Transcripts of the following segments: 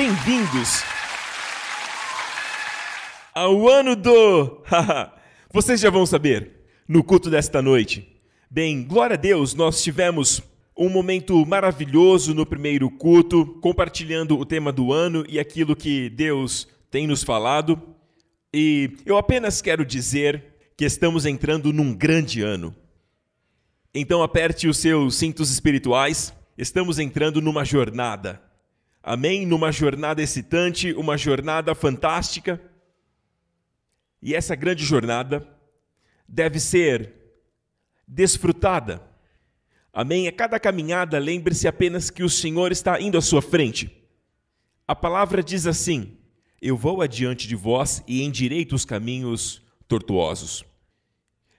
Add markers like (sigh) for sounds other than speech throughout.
bem-vindos ao ano do. Vocês já vão saber, no culto desta noite. Bem, glória a Deus, nós tivemos um momento maravilhoso no primeiro culto, compartilhando o tema do ano e aquilo que Deus tem nos falado. E eu apenas quero dizer que estamos entrando num grande ano. Então aperte os seus cintos espirituais, estamos entrando numa jornada Amém? Numa jornada excitante, uma jornada fantástica. E essa grande jornada deve ser desfrutada. Amém? A cada caminhada, lembre-se apenas que o Senhor está indo à sua frente. A palavra diz assim: Eu vou adiante de vós e endireito os caminhos tortuosos.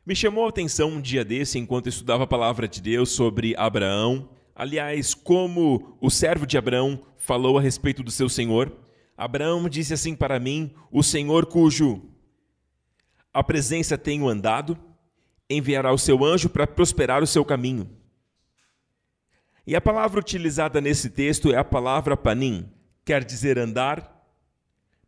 Me chamou a atenção um dia desse, enquanto estudava a palavra de Deus sobre Abraão, Aliás, como o servo de Abraão falou a respeito do seu senhor, Abraão disse assim para mim: O Senhor cujo a presença tenho andado, enviará o seu anjo para prosperar o seu caminho. E a palavra utilizada nesse texto é a palavra panim, quer dizer andar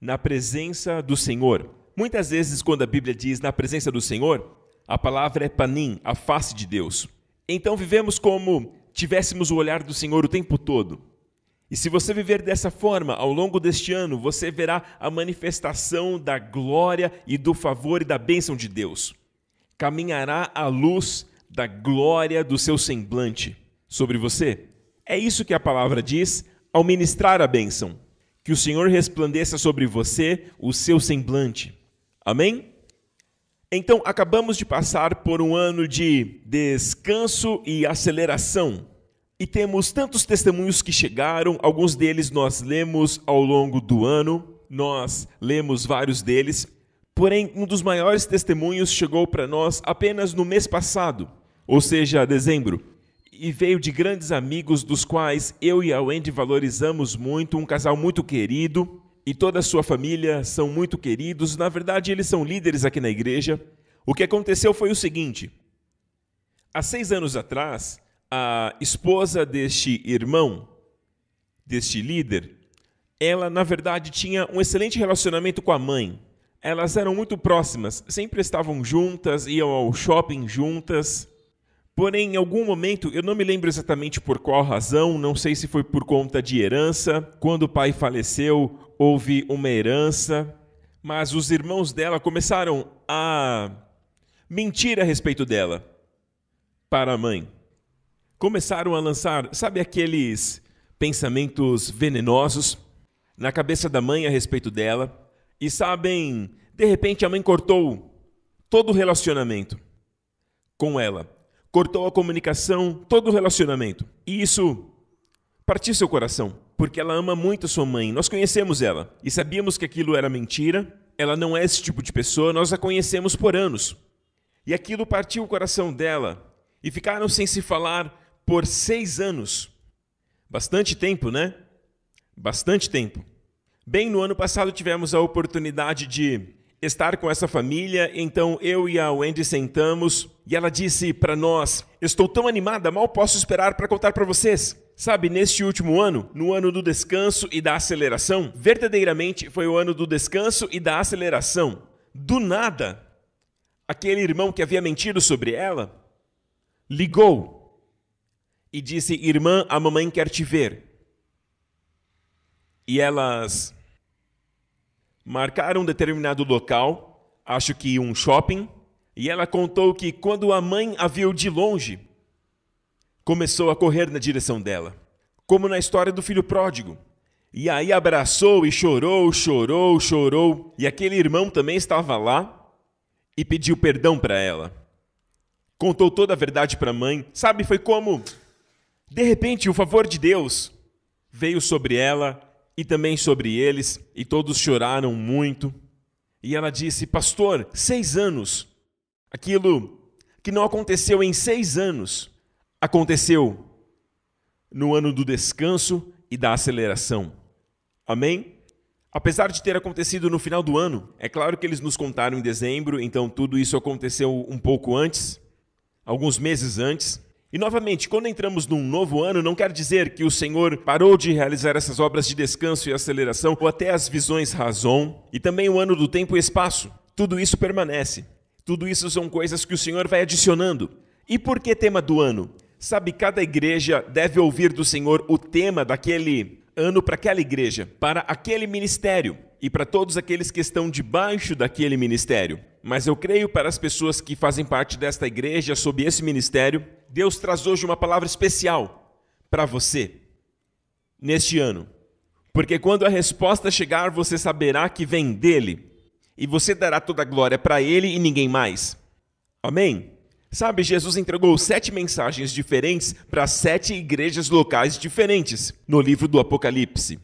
na presença do Senhor. Muitas vezes, quando a Bíblia diz na presença do Senhor, a palavra é panim, a face de Deus. Então vivemos como tivéssemos o olhar do Senhor o tempo todo. E se você viver dessa forma, ao longo deste ano, você verá a manifestação da glória e do favor e da bênção de Deus. Caminhará a luz da glória do seu semblante sobre você. É isso que a palavra diz ao ministrar a bênção. Que o Senhor resplandeça sobre você o seu semblante. Amém? Então, acabamos de passar por um ano de descanso e aceleração. E temos tantos testemunhos que chegaram, alguns deles nós lemos ao longo do ano, nós lemos vários deles. Porém, um dos maiores testemunhos chegou para nós apenas no mês passado, ou seja, dezembro, e veio de grandes amigos dos quais eu e a Wendy valorizamos muito, um casal muito querido, e toda a sua família são muito queridos, na verdade, eles são líderes aqui na igreja. O que aconteceu foi o seguinte: há seis anos atrás, a esposa deste irmão, deste líder, ela, na verdade, tinha um excelente relacionamento com a mãe. Elas eram muito próximas, sempre estavam juntas, iam ao shopping juntas. Porém, em algum momento, eu não me lembro exatamente por qual razão, não sei se foi por conta de herança, quando o pai faleceu, houve uma herança, mas os irmãos dela começaram a mentir a respeito dela para a mãe. Começaram a lançar, sabe aqueles pensamentos venenosos na cabeça da mãe a respeito dela, e sabem, de repente a mãe cortou todo o relacionamento com ela cortou a comunicação, todo o relacionamento. E isso partiu seu coração, porque ela ama muito a sua mãe. Nós conhecemos ela e sabíamos que aquilo era mentira. Ela não é esse tipo de pessoa, nós a conhecemos por anos. E aquilo partiu o coração dela e ficaram sem se falar por seis anos. Bastante tempo, né? Bastante tempo. Bem, no ano passado tivemos a oportunidade de estar com essa família, então eu e a Wendy sentamos e ela disse para nós: Estou tão animada, mal posso esperar para contar para vocês. Sabe, neste último ano, no ano do descanso e da aceleração, verdadeiramente foi o ano do descanso e da aceleração. Do nada, aquele irmão que havia mentido sobre ela ligou e disse: Irmã, a mamãe quer te ver. E elas marcaram um determinado local, acho que um shopping, e ela contou que quando a mãe a viu de longe, começou a correr na direção dela, como na história do filho pródigo. E aí abraçou e chorou, chorou, chorou, e aquele irmão também estava lá e pediu perdão para ela. Contou toda a verdade para a mãe, sabe? Foi como de repente o favor de Deus veio sobre ela e também sobre eles, e todos choraram muito. E ela disse: Pastor, seis anos. Aquilo que não aconteceu em seis anos aconteceu no ano do descanso e da aceleração. Amém? Apesar de ter acontecido no final do ano, é claro que eles nos contaram em dezembro, então tudo isso aconteceu um pouco antes, alguns meses antes. E novamente, quando entramos num novo ano, não quer dizer que o Senhor parou de realizar essas obras de descanso e aceleração, ou até as visões razão, e também o ano do tempo e espaço. Tudo isso permanece. Tudo isso são coisas que o Senhor vai adicionando. E por que tema do ano? Sabe, cada igreja deve ouvir do Senhor o tema daquele ano para aquela igreja, para aquele ministério e para todos aqueles que estão debaixo daquele ministério. Mas eu creio para as pessoas que fazem parte desta igreja, sob esse ministério, Deus traz hoje uma palavra especial para você neste ano. Porque quando a resposta chegar, você saberá que vem dele, e você dará toda a glória para ele e ninguém mais. Amém? Sabe, Jesus entregou sete mensagens diferentes para sete igrejas locais diferentes no livro do Apocalipse.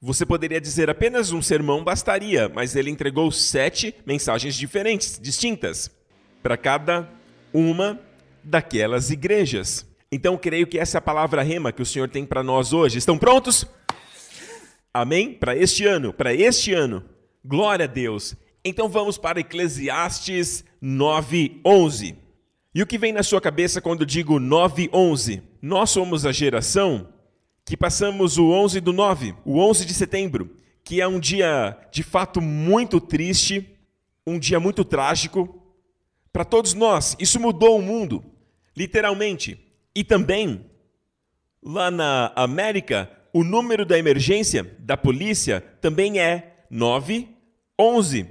Você poderia dizer apenas um sermão bastaria, mas ele entregou sete mensagens diferentes, distintas, para cada uma daquelas igrejas. Então, creio que essa é a palavra rema que o Senhor tem para nós hoje. Estão prontos? Amém? Para este ano, para este ano. Glória a Deus. Então vamos para Eclesiastes 11. E o que vem na sua cabeça quando digo 11? Nós somos a geração que passamos o 11 do 9, o 11 de setembro, que é um dia de fato muito triste, um dia muito trágico para todos nós. Isso mudou o mundo literalmente. E também, lá na América, o número da emergência da polícia também é 911.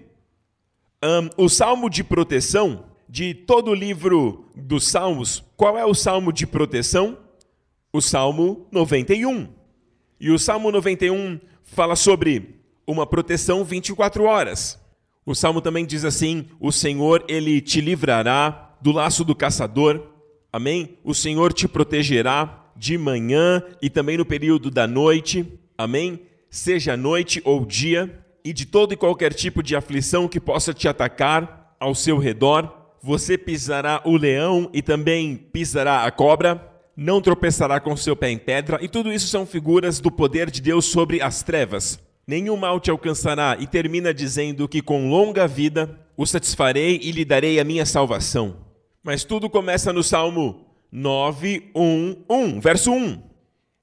Um, o salmo de proteção de todo o livro dos Salmos, qual é o salmo de proteção? O Salmo 91. E o Salmo 91 fala sobre uma proteção 24 horas. O salmo também diz assim: O Senhor, ele te livrará do laço do caçador Amém? O Senhor te protegerá de manhã e também no período da noite. Amém? Seja noite ou dia, e de todo e qualquer tipo de aflição que possa te atacar ao seu redor. Você pisará o leão e também pisará a cobra, não tropeçará com seu pé em pedra, e tudo isso são figuras do poder de Deus sobre as trevas. Nenhum mal te alcançará, e termina dizendo que com longa vida o satisfarei e lhe darei a minha salvação. Mas tudo começa no Salmo 1, verso 1.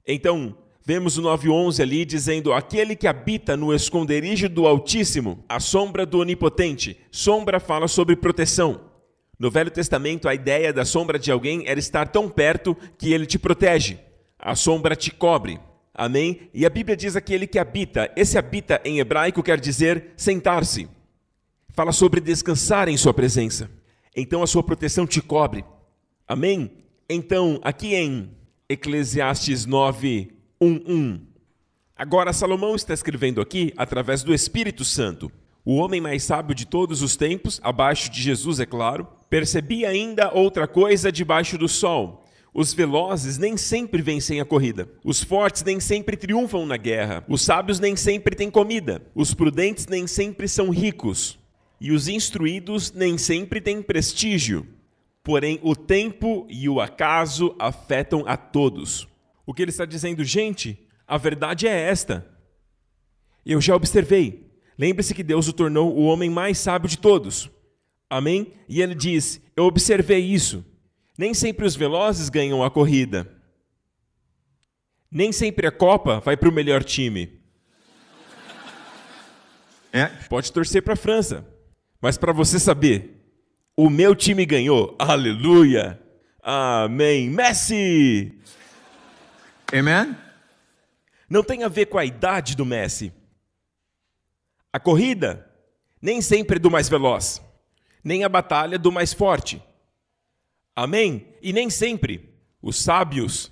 Então, vemos o 11 ali dizendo: "Aquele que habita no esconderijo do Altíssimo, a sombra do Onipotente". Sombra fala sobre proteção. No Velho Testamento, a ideia da sombra de alguém era estar tão perto que ele te protege. A sombra te cobre. Amém? E a Bíblia diz aquele que habita. Esse habita em hebraico quer dizer sentar-se. Fala sobre descansar em sua presença então a sua proteção te cobre. Amém? Então, aqui em Eclesiastes 9, 1, 1. Agora, Salomão está escrevendo aqui através do Espírito Santo. O homem mais sábio de todos os tempos, abaixo de Jesus, é claro, percebia ainda outra coisa debaixo do sol. Os velozes nem sempre vencem a corrida. Os fortes nem sempre triunfam na guerra. Os sábios nem sempre têm comida. Os prudentes nem sempre são ricos e os instruídos nem sempre têm prestígio. Porém, o tempo e o acaso afetam a todos. O que ele está dizendo, gente, a verdade é esta. Eu já observei. Lembre-se que Deus o tornou o homem mais sábio de todos. Amém? E ele diz: Eu observei isso. Nem sempre os velozes ganham a corrida. Nem sempre a Copa vai para o melhor time. É. Pode torcer para a França. Mas para você saber, o meu time ganhou. Aleluia. Amém. Messi! Amen? Não tem a ver com a idade do Messi. A corrida nem sempre é do mais veloz, nem a batalha é do mais forte. Amém? E nem sempre os sábios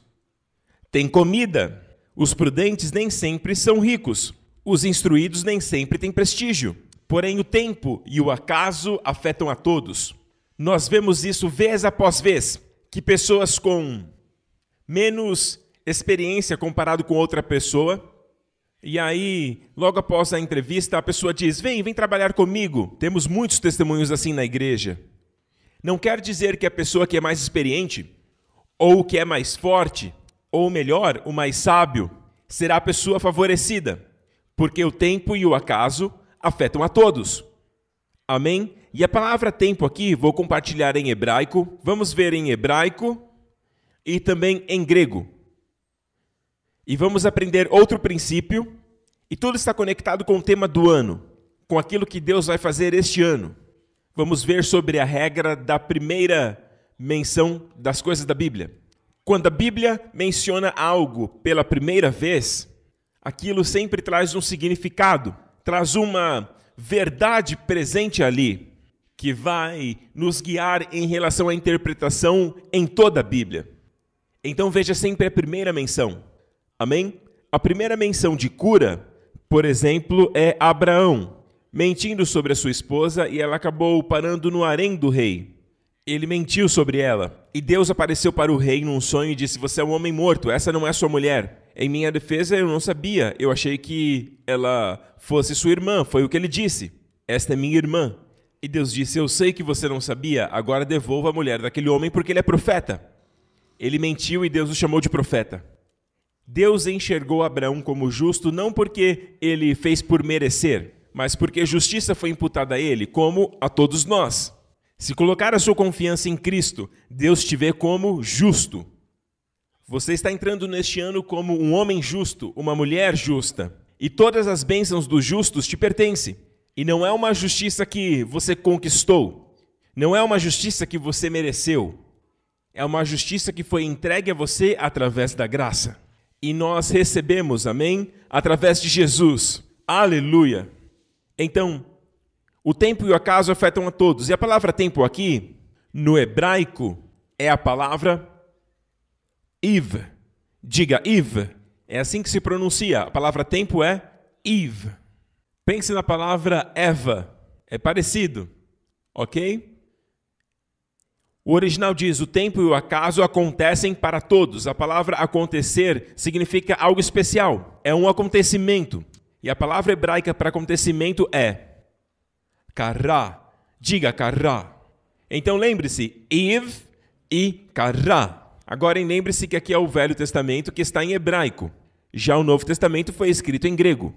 têm comida, os prudentes nem sempre são ricos, os instruídos nem sempre têm prestígio. Porém, o tempo e o acaso afetam a todos. Nós vemos isso vez após vez, que pessoas com menos experiência comparado com outra pessoa, e aí, logo após a entrevista, a pessoa diz: Vem, vem trabalhar comigo. Temos muitos testemunhos assim na igreja. Não quer dizer que a pessoa que é mais experiente, ou que é mais forte, ou melhor, o mais sábio, será a pessoa favorecida, porque o tempo e o acaso afetam a todos. Amém? E a palavra tempo aqui vou compartilhar em hebraico. Vamos ver em hebraico e também em grego. E vamos aprender outro princípio. E tudo está conectado com o tema do ano, com aquilo que Deus vai fazer este ano. Vamos ver sobre a regra da primeira menção das coisas da Bíblia. Quando a Bíblia menciona algo pela primeira vez, aquilo sempre traz um significado traz uma verdade presente ali que vai nos guiar em relação à interpretação em toda a Bíblia. Então veja sempre a primeira menção. Amém? A primeira menção de cura, por exemplo, é Abraão mentindo sobre a sua esposa e ela acabou parando no harém do rei. Ele mentiu sobre ela. E Deus apareceu para o rei num sonho e disse: Você é um homem morto, essa não é sua mulher. Em minha defesa, eu não sabia. Eu achei que ela fosse sua irmã. Foi o que ele disse. Esta é minha irmã. E Deus disse: Eu sei que você não sabia. Agora devolva a mulher daquele homem porque ele é profeta. Ele mentiu e Deus o chamou de profeta. Deus enxergou Abraão como justo não porque ele fez por merecer, mas porque justiça foi imputada a ele, como a todos nós. Se colocar a sua confiança em Cristo, Deus te vê como justo. Você está entrando neste ano como um homem justo, uma mulher justa, e todas as bênçãos dos justos te pertencem. E não é uma justiça que você conquistou, não é uma justiça que você mereceu, é uma justiça que foi entregue a você através da graça. E nós recebemos, amém? Através de Jesus. Aleluia! Então, o tempo e o acaso afetam a todos. E a palavra tempo aqui, no hebraico, é a palavra Eve. Diga Eve. É assim que se pronuncia. A palavra tempo é Eve. Pense na palavra Eva. É parecido, ok? O original diz: o tempo e o acaso acontecem para todos. A palavra acontecer significa algo especial. É um acontecimento. E a palavra hebraica para acontecimento é kará. Diga kará. Então lembre-se: Eve e kará. Agora, lembre-se que aqui é o Velho Testamento que está em hebraico. Já o Novo Testamento foi escrito em grego.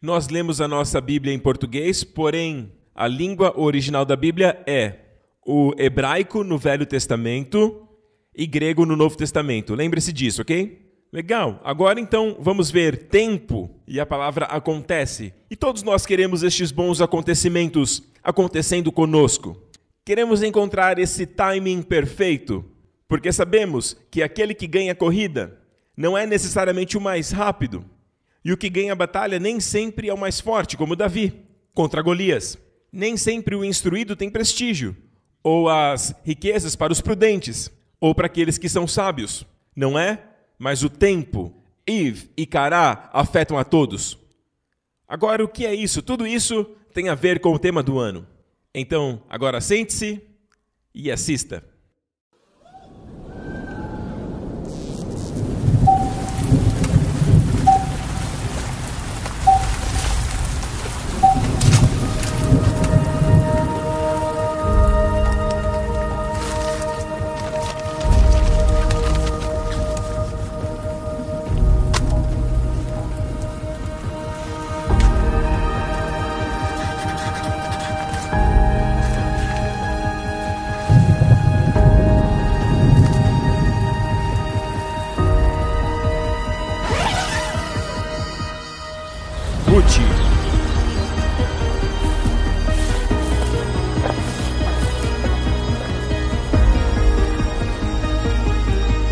Nós lemos a nossa Bíblia em português, porém, a língua original da Bíblia é o hebraico no Velho Testamento e grego no Novo Testamento. Lembre-se disso, ok? Legal. Agora então vamos ver tempo e a palavra acontece. E todos nós queremos estes bons acontecimentos acontecendo conosco. Queremos encontrar esse timing perfeito porque sabemos que aquele que ganha a corrida não é necessariamente o mais rápido, e o que ganha a batalha nem sempre é o mais forte, como Davi contra Golias. Nem sempre o instruído tem prestígio, ou as riquezas para os prudentes, ou para aqueles que são sábios. Não é? Mas o tempo, Iv e Cará afetam a todos. Agora, o que é isso? Tudo isso tem a ver com o tema do ano. Então, agora sente-se e assista. Rute,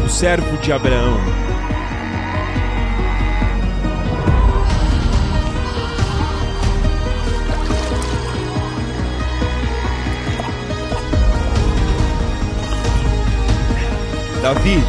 O servo de Abraão. Davi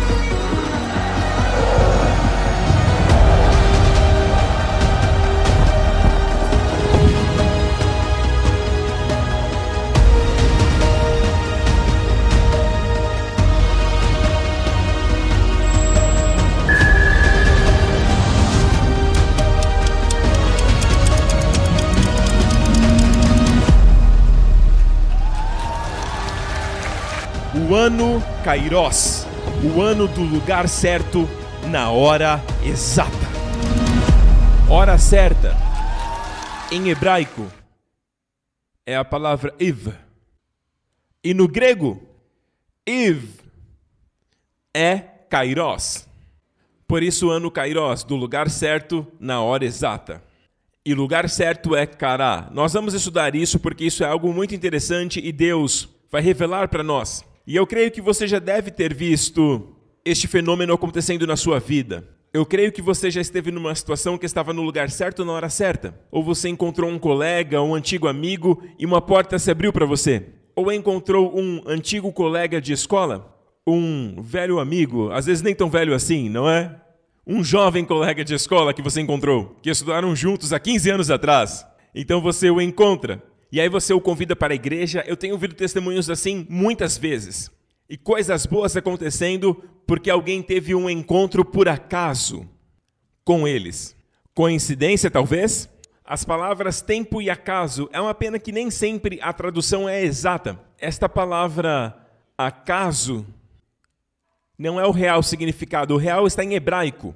Kairos, o ano do lugar certo, na hora exata. Hora certa, em hebraico, é a palavra Iv. E no grego, Iv é Kairos. Por isso, o ano Kairos, do lugar certo, na hora exata. E lugar certo é Cará. Nós vamos estudar isso porque isso é algo muito interessante e Deus vai revelar para nós. E eu creio que você já deve ter visto este fenômeno acontecendo na sua vida. Eu creio que você já esteve numa situação que estava no lugar certo na hora certa. Ou você encontrou um colega, um antigo amigo e uma porta se abriu para você. Ou encontrou um antigo colega de escola, um velho amigo, às vezes nem tão velho assim, não é? Um jovem colega de escola que você encontrou, que estudaram juntos há 15 anos atrás. Então você o encontra e aí você o convida para a igreja. Eu tenho ouvido testemunhos assim muitas vezes. E coisas boas acontecendo porque alguém teve um encontro por acaso com eles. Coincidência, talvez? As palavras tempo e acaso é uma pena que nem sempre a tradução é exata. Esta palavra acaso não é o real significado. O real está em hebraico.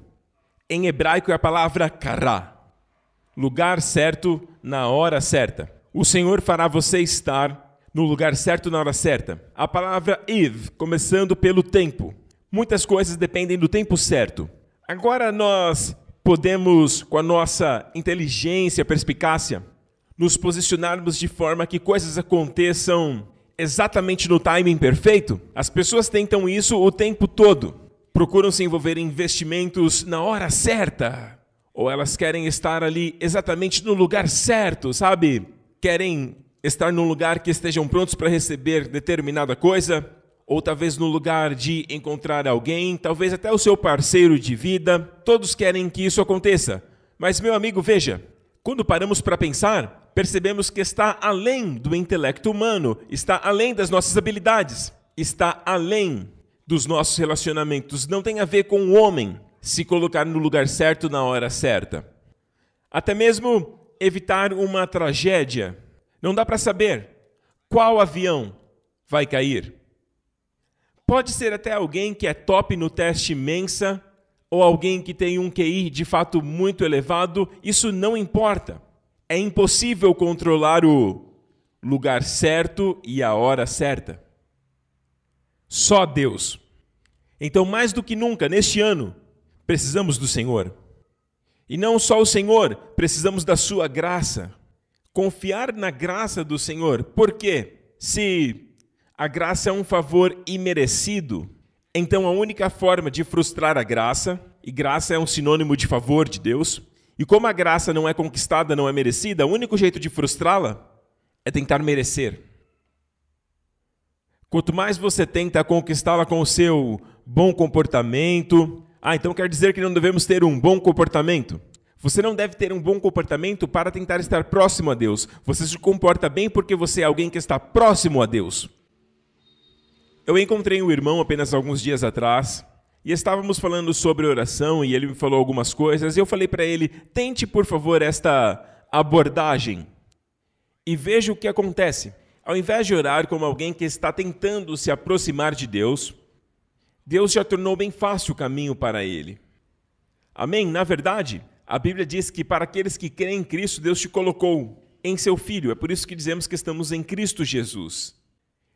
Em hebraico é a palavra kará, lugar certo na hora certa. O Senhor fará você estar no lugar certo na hora certa. A palavra if, começando pelo tempo. Muitas coisas dependem do tempo certo. Agora nós podemos, com a nossa inteligência, perspicácia, nos posicionarmos de forma que coisas aconteçam exatamente no timing perfeito? As pessoas tentam isso o tempo todo. Procuram se envolver em investimentos na hora certa. Ou elas querem estar ali exatamente no lugar certo, sabe? querem estar num lugar que estejam prontos para receber determinada coisa, ou talvez no lugar de encontrar alguém, talvez até o seu parceiro de vida. Todos querem que isso aconteça. Mas, meu amigo, veja: quando paramos para pensar, percebemos que está além do intelecto humano, está além das nossas habilidades, está além dos nossos relacionamentos. Não tem a ver com o homem se colocar no lugar certo na hora certa. Até mesmo evitar uma tragédia. Não dá para saber qual avião vai cair. Pode ser até alguém que é top no teste Mensa ou alguém que tem um QI de fato muito elevado, isso não importa. É impossível controlar o lugar certo e a hora certa. Só Deus. Então, mais do que nunca, neste ano, precisamos do Senhor. E não só o Senhor, precisamos da sua graça. Confiar na graça do Senhor. Por quê? Se a graça é um favor imerecido, então a única forma de frustrar a graça, e graça é um sinônimo de favor de Deus, e como a graça não é conquistada, não é merecida, o único jeito de frustrá-la é tentar merecer. Quanto mais você tenta conquistá-la com o seu bom comportamento, ah, então quer dizer que não devemos ter um bom comportamento? Você não deve ter um bom comportamento para tentar estar próximo a Deus. Você se comporta bem porque você é alguém que está próximo a Deus. Eu encontrei um irmão apenas alguns dias atrás e estávamos falando sobre oração e ele me falou algumas coisas e eu falei para ele: "Tente, por favor, esta abordagem e veja o que acontece. Ao invés de orar como alguém que está tentando se aproximar de Deus, Deus já tornou bem fácil o caminho para ele. Amém? Na verdade, a Bíblia diz que para aqueles que creem em Cristo, Deus te colocou em seu Filho. É por isso que dizemos que estamos em Cristo Jesus.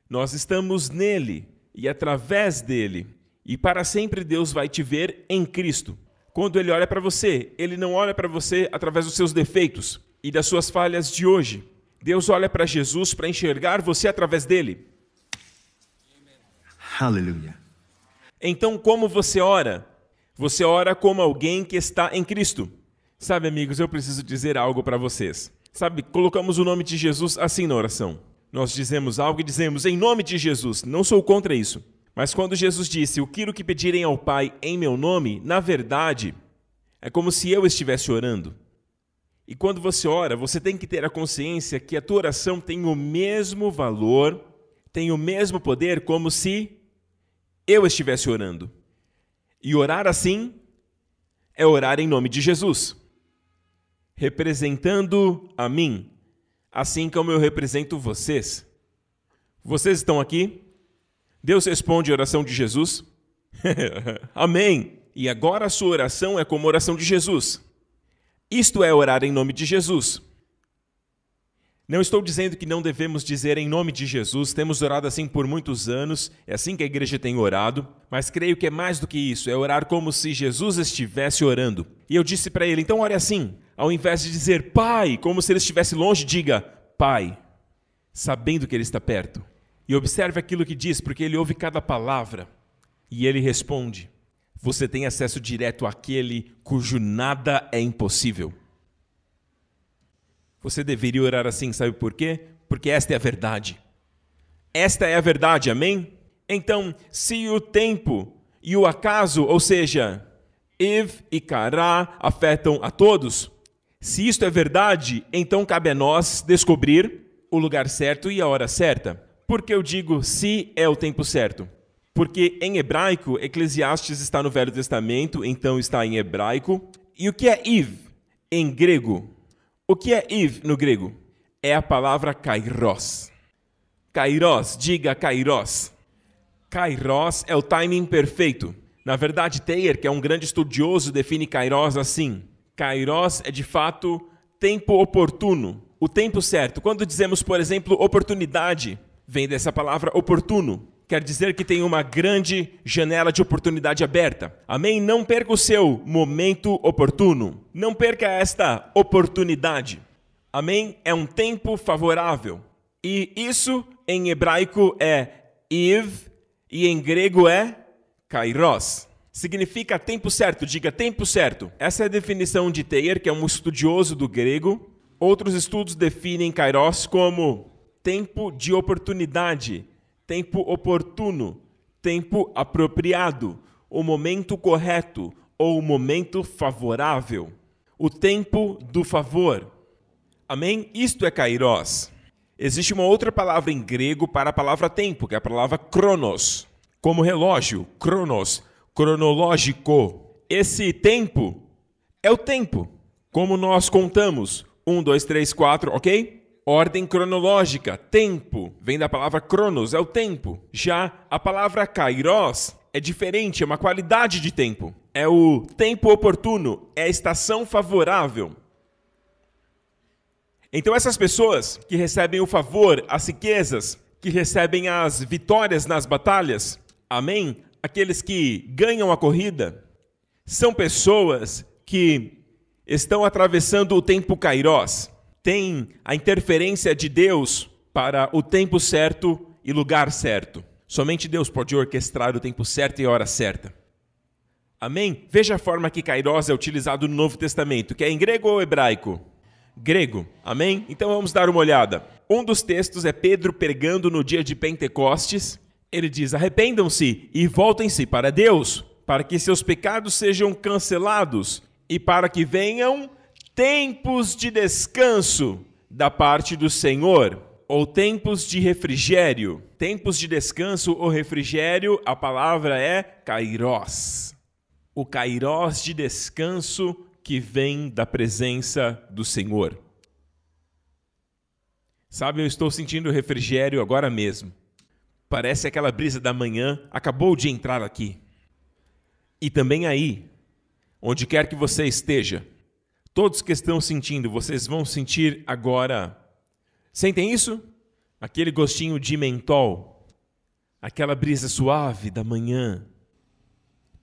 Nós estamos nele e através dele. E para sempre Deus vai te ver em Cristo. Quando ele olha para você, ele não olha para você através dos seus defeitos e das suas falhas de hoje. Deus olha para Jesus para enxergar você através dele. Aleluia. Então, como você ora? Você ora como alguém que está em Cristo. Sabe, amigos, eu preciso dizer algo para vocês. Sabe, colocamos o nome de Jesus assim na oração. Nós dizemos algo e dizemos em nome de Jesus. Não sou contra isso. Mas quando Jesus disse: "O que pedirem ao Pai em meu nome", na verdade, é como se eu estivesse orando. E quando você ora, você tem que ter a consciência que a tua oração tem o mesmo valor, tem o mesmo poder como se eu estivesse orando. E orar assim é orar em nome de Jesus, representando a mim, assim como eu represento vocês. Vocês estão aqui? Deus responde a oração de Jesus. (laughs) Amém. E agora a sua oração é como a oração de Jesus. Isto é orar em nome de Jesus. Não estou dizendo que não devemos dizer em nome de Jesus, temos orado assim por muitos anos, é assim que a igreja tem orado, mas creio que é mais do que isso, é orar como se Jesus estivesse orando. E eu disse para ele, então ore assim, ao invés de dizer Pai, como se ele estivesse longe, diga Pai, sabendo que ele está perto. E observe aquilo que diz, porque ele ouve cada palavra e ele responde: Você tem acesso direto àquele cujo nada é impossível. Você deveria orar assim, sabe por quê? Porque esta é a verdade. Esta é a verdade, amém? Então, se o tempo e o acaso, ou seja, if e Cará, afetam a todos, se isto é verdade, então cabe a nós descobrir o lugar certo e a hora certa. Por que eu digo se é o tempo certo? Porque em hebraico, Eclesiastes está no Velho Testamento, então está em hebraico. E o que é if Em grego, o que é Eve no grego? É a palavra kairos. Kairos, diga kairos. Kairos é o timing perfeito. Na verdade, Thayer, que é um grande estudioso, define kairos assim: kairos é de fato tempo oportuno, o tempo certo. Quando dizemos, por exemplo, oportunidade, vem dessa palavra oportuno quer dizer que tem uma grande janela de oportunidade aberta. Amém? Não perca o seu momento oportuno. Não perca esta oportunidade. Amém? É um tempo favorável. E isso em hebraico é Iv e em grego é Kairos. Significa tempo certo, diga tempo certo. Essa é a definição de Teir, que é um estudioso do grego. Outros estudos definem Kairos como tempo de oportunidade, tempo oportuno, tempo apropriado, o momento correto ou o momento favorável. O tempo do favor. Amém? Isto é kairos. Existe uma outra palavra em grego para a palavra tempo, que é a palavra cronos, como relógio, cronos, cronológico. Esse tempo é o tempo, como nós contamos. Um, dois, três, quatro, ok? Ordem cronológica, tempo, vem da palavra cronos, é o tempo. Já a palavra kairos é diferente, é uma qualidade de tempo. É o tempo oportuno, é a estação favorável. Então, essas pessoas que recebem o favor, as riquezas, que recebem as vitórias nas batalhas, amém? Aqueles que ganham a corrida, são pessoas que estão atravessando o tempo Kairos tem a interferência de Deus para o tempo certo e lugar certo. Somente Deus pode orquestrar o tempo certo e a hora certa. Amém? Veja a forma que kairos é utilizado no Novo Testamento, que é em grego ou hebraico? Grego. Amém? Então vamos dar uma olhada. Um dos textos é Pedro pregando no dia de Pentecostes. Ele diz: Arrependam-se e voltem-se para Deus, para que seus pecados sejam cancelados e para que venham tempos de descanso da parte do Senhor, ou tempos de refrigério. Tempos de descanso ou refrigério, a palavra é kairós. O kairós de descanso que vem da presença do Senhor. Sabe, eu estou sentindo refrigério agora mesmo. Parece aquela brisa da manhã acabou de entrar aqui. E também aí, onde quer que você esteja, Todos que estão sentindo, vocês vão sentir agora. Sentem isso? Aquele gostinho de mentol, aquela brisa suave da manhã.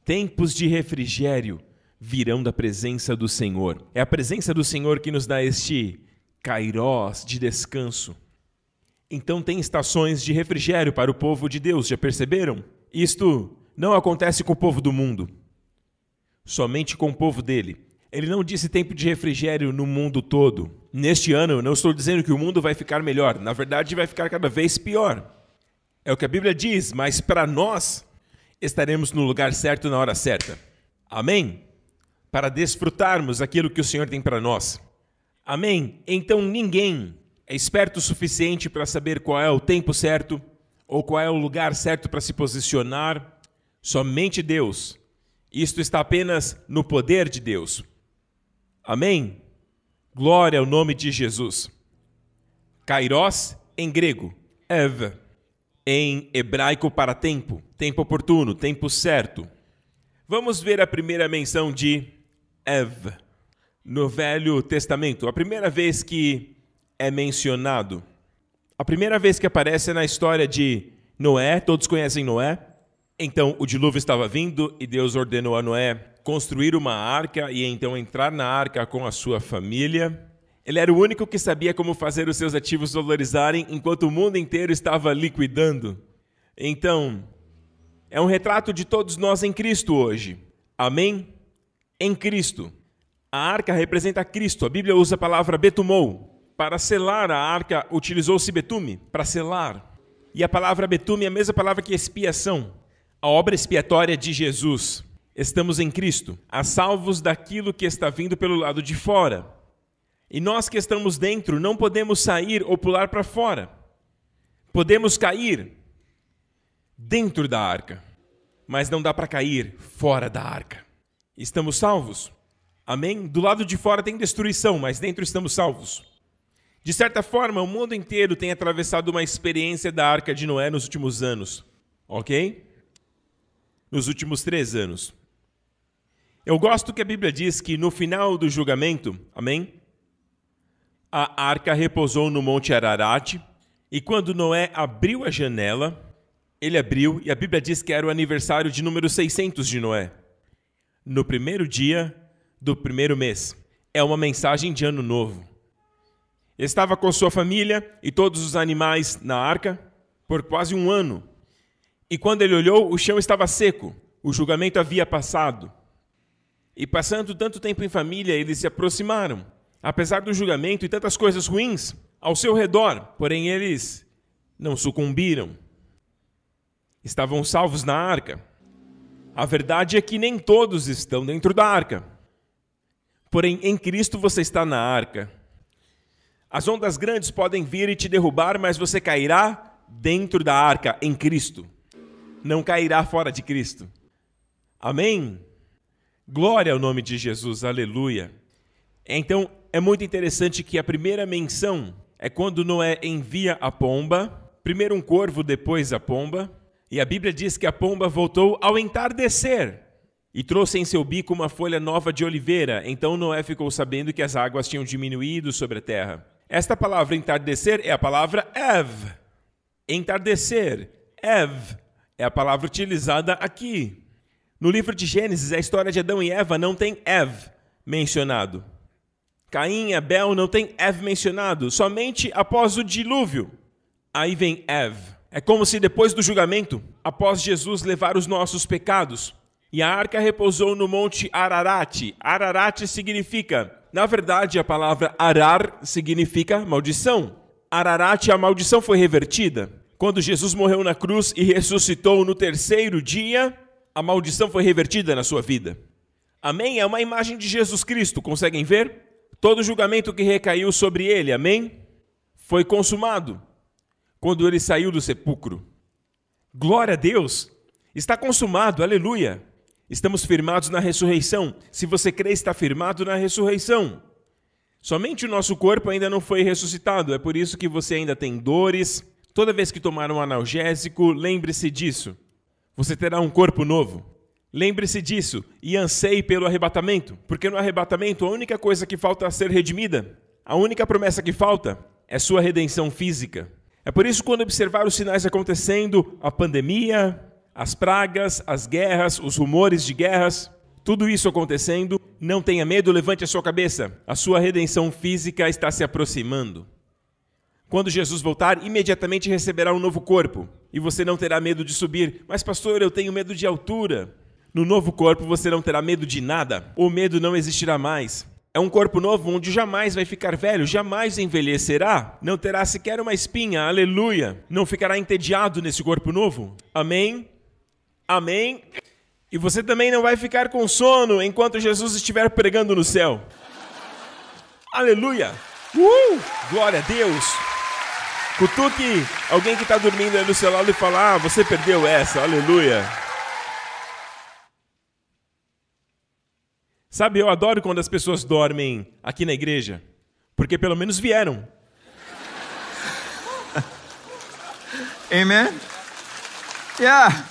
Tempos de refrigério virão da presença do Senhor. É a presença do Senhor que nos dá este kairós de descanso. Então tem estações de refrigério para o povo de Deus, já perceberam? Isto não acontece com o povo do mundo, somente com o povo dele. Ele não disse tempo de refrigério no mundo todo. Neste ano, eu não estou dizendo que o mundo vai ficar melhor. Na verdade, vai ficar cada vez pior. É o que a Bíblia diz, mas para nós estaremos no lugar certo na hora certa. Amém? Para desfrutarmos aquilo que o Senhor tem para nós. Amém? Então ninguém é esperto o suficiente para saber qual é o tempo certo ou qual é o lugar certo para se posicionar. Somente Deus. Isto está apenas no poder de Deus. Amém? Glória ao nome de Jesus. Kairos em grego, Ev, em hebraico para tempo, tempo oportuno, tempo certo. Vamos ver a primeira menção de Ev no Velho Testamento, a primeira vez que é mencionado. A primeira vez que aparece é na história de Noé, todos conhecem Noé. Então o dilúvio estava vindo e Deus ordenou a Noé construir uma arca e então entrar na arca com a sua família. Ele era o único que sabia como fazer os seus ativos valorizarem enquanto o mundo inteiro estava liquidando. Então, é um retrato de todos nós em Cristo hoje. Amém? Em Cristo. A arca representa Cristo. A Bíblia usa a palavra betumou. Para selar a arca, utilizou-se betume, para selar. E a palavra betume é a mesma palavra que expiação a obra expiatória de Jesus. Estamos em Cristo, a salvos daquilo que está vindo pelo lado de fora. E nós que estamos dentro não podemos sair ou pular para fora. Podemos cair dentro da arca, mas não dá para cair fora da arca. Estamos salvos. Amém? Do lado de fora tem destruição, mas dentro estamos salvos. De certa forma, o mundo inteiro tem atravessado uma experiência da arca de Noé nos últimos anos. Ok? nos últimos três anos. Eu gosto que a Bíblia diz que no final do julgamento, amém? A arca repousou no Monte Ararat, e quando Noé abriu a janela, ele abriu, e a Bíblia diz que era o aniversário de número 600 de Noé. No primeiro dia do primeiro mês. É uma mensagem de ano novo. Estava com sua família e todos os animais na arca por quase um ano. E quando ele olhou, o chão estava seco, o julgamento havia passado. E passando tanto tempo em família, eles se aproximaram, apesar do julgamento e tantas coisas ruins ao seu redor, porém eles não sucumbiram. Estavam salvos na arca. A verdade é que nem todos estão dentro da arca. Porém, em Cristo você está na arca. As ondas grandes podem vir e te derrubar, mas você cairá dentro da arca, em Cristo não cairá fora de Cristo. Amém? Glória ao nome de Jesus, aleluia. Então, é muito interessante que a primeira menção é quando Noé envia a pomba, primeiro um corvo, depois a pomba, e a Bíblia diz que a pomba voltou ao entardecer e trouxe em seu bico uma folha nova de oliveira. Então Noé ficou sabendo que as águas tinham diminuído sobre a terra. Esta palavra entardecer é a palavra Ev. Entardecer, Ev, é a palavra utilizada aqui. No livro de Gênesis, a história de Adão e Eva não tem Ev mencionado. Caim e Abel não tem Ev mencionado, somente após o dilúvio. Aí vem Ev. É como se depois do julgamento, após Jesus levar os nossos pecados, e a arca repousou no monte Ararat. Ararat significa, na verdade, a palavra Arar significa maldição. Ararat, a maldição foi revertida. Quando Jesus morreu na cruz e ressuscitou no terceiro dia, a maldição foi revertida na sua vida. Amém? É uma imagem de Jesus Cristo, conseguem ver? Todo julgamento que recaiu sobre ele, amém? Foi consumado quando ele saiu do sepulcro. Glória a Deus! Está consumado, aleluia! Estamos firmados na ressurreição. Se você crê, está firmado na ressurreição. Somente o nosso corpo ainda não foi ressuscitado, é por isso que você ainda tem dores, Toda vez que tomar um analgésico, lembre-se disso. Você terá um corpo novo. Lembre-se disso e anseie pelo arrebatamento, porque no arrebatamento a única coisa que falta a é ser redimida, a única promessa que falta, é sua redenção física. É por isso que, quando observar os sinais acontecendo, a pandemia, as pragas, as guerras, os rumores de guerras, tudo isso acontecendo, não tenha medo, levante a sua cabeça. A sua redenção física está se aproximando. Quando Jesus voltar, imediatamente receberá um novo corpo, e você não terá medo de subir. Mas, pastor, eu tenho medo de altura. No novo corpo, você não terá medo de nada. O medo não existirá mais. É um corpo novo onde jamais vai ficar velho, jamais envelhecerá, não terá sequer uma espinha, aleluia. Não ficará entediado nesse corpo novo. Amém? Amém? E você também não vai ficar com sono enquanto Jesus estiver pregando no céu. aleluia! Uh! Glória a Deus! Cutuque alguém que está dormindo aí no seu lado e fala: ah, você perdeu essa, aleluia. Sabe, eu adoro quando as pessoas dormem aqui na igreja, porque pelo menos vieram. (laughs) Amen? Yeah.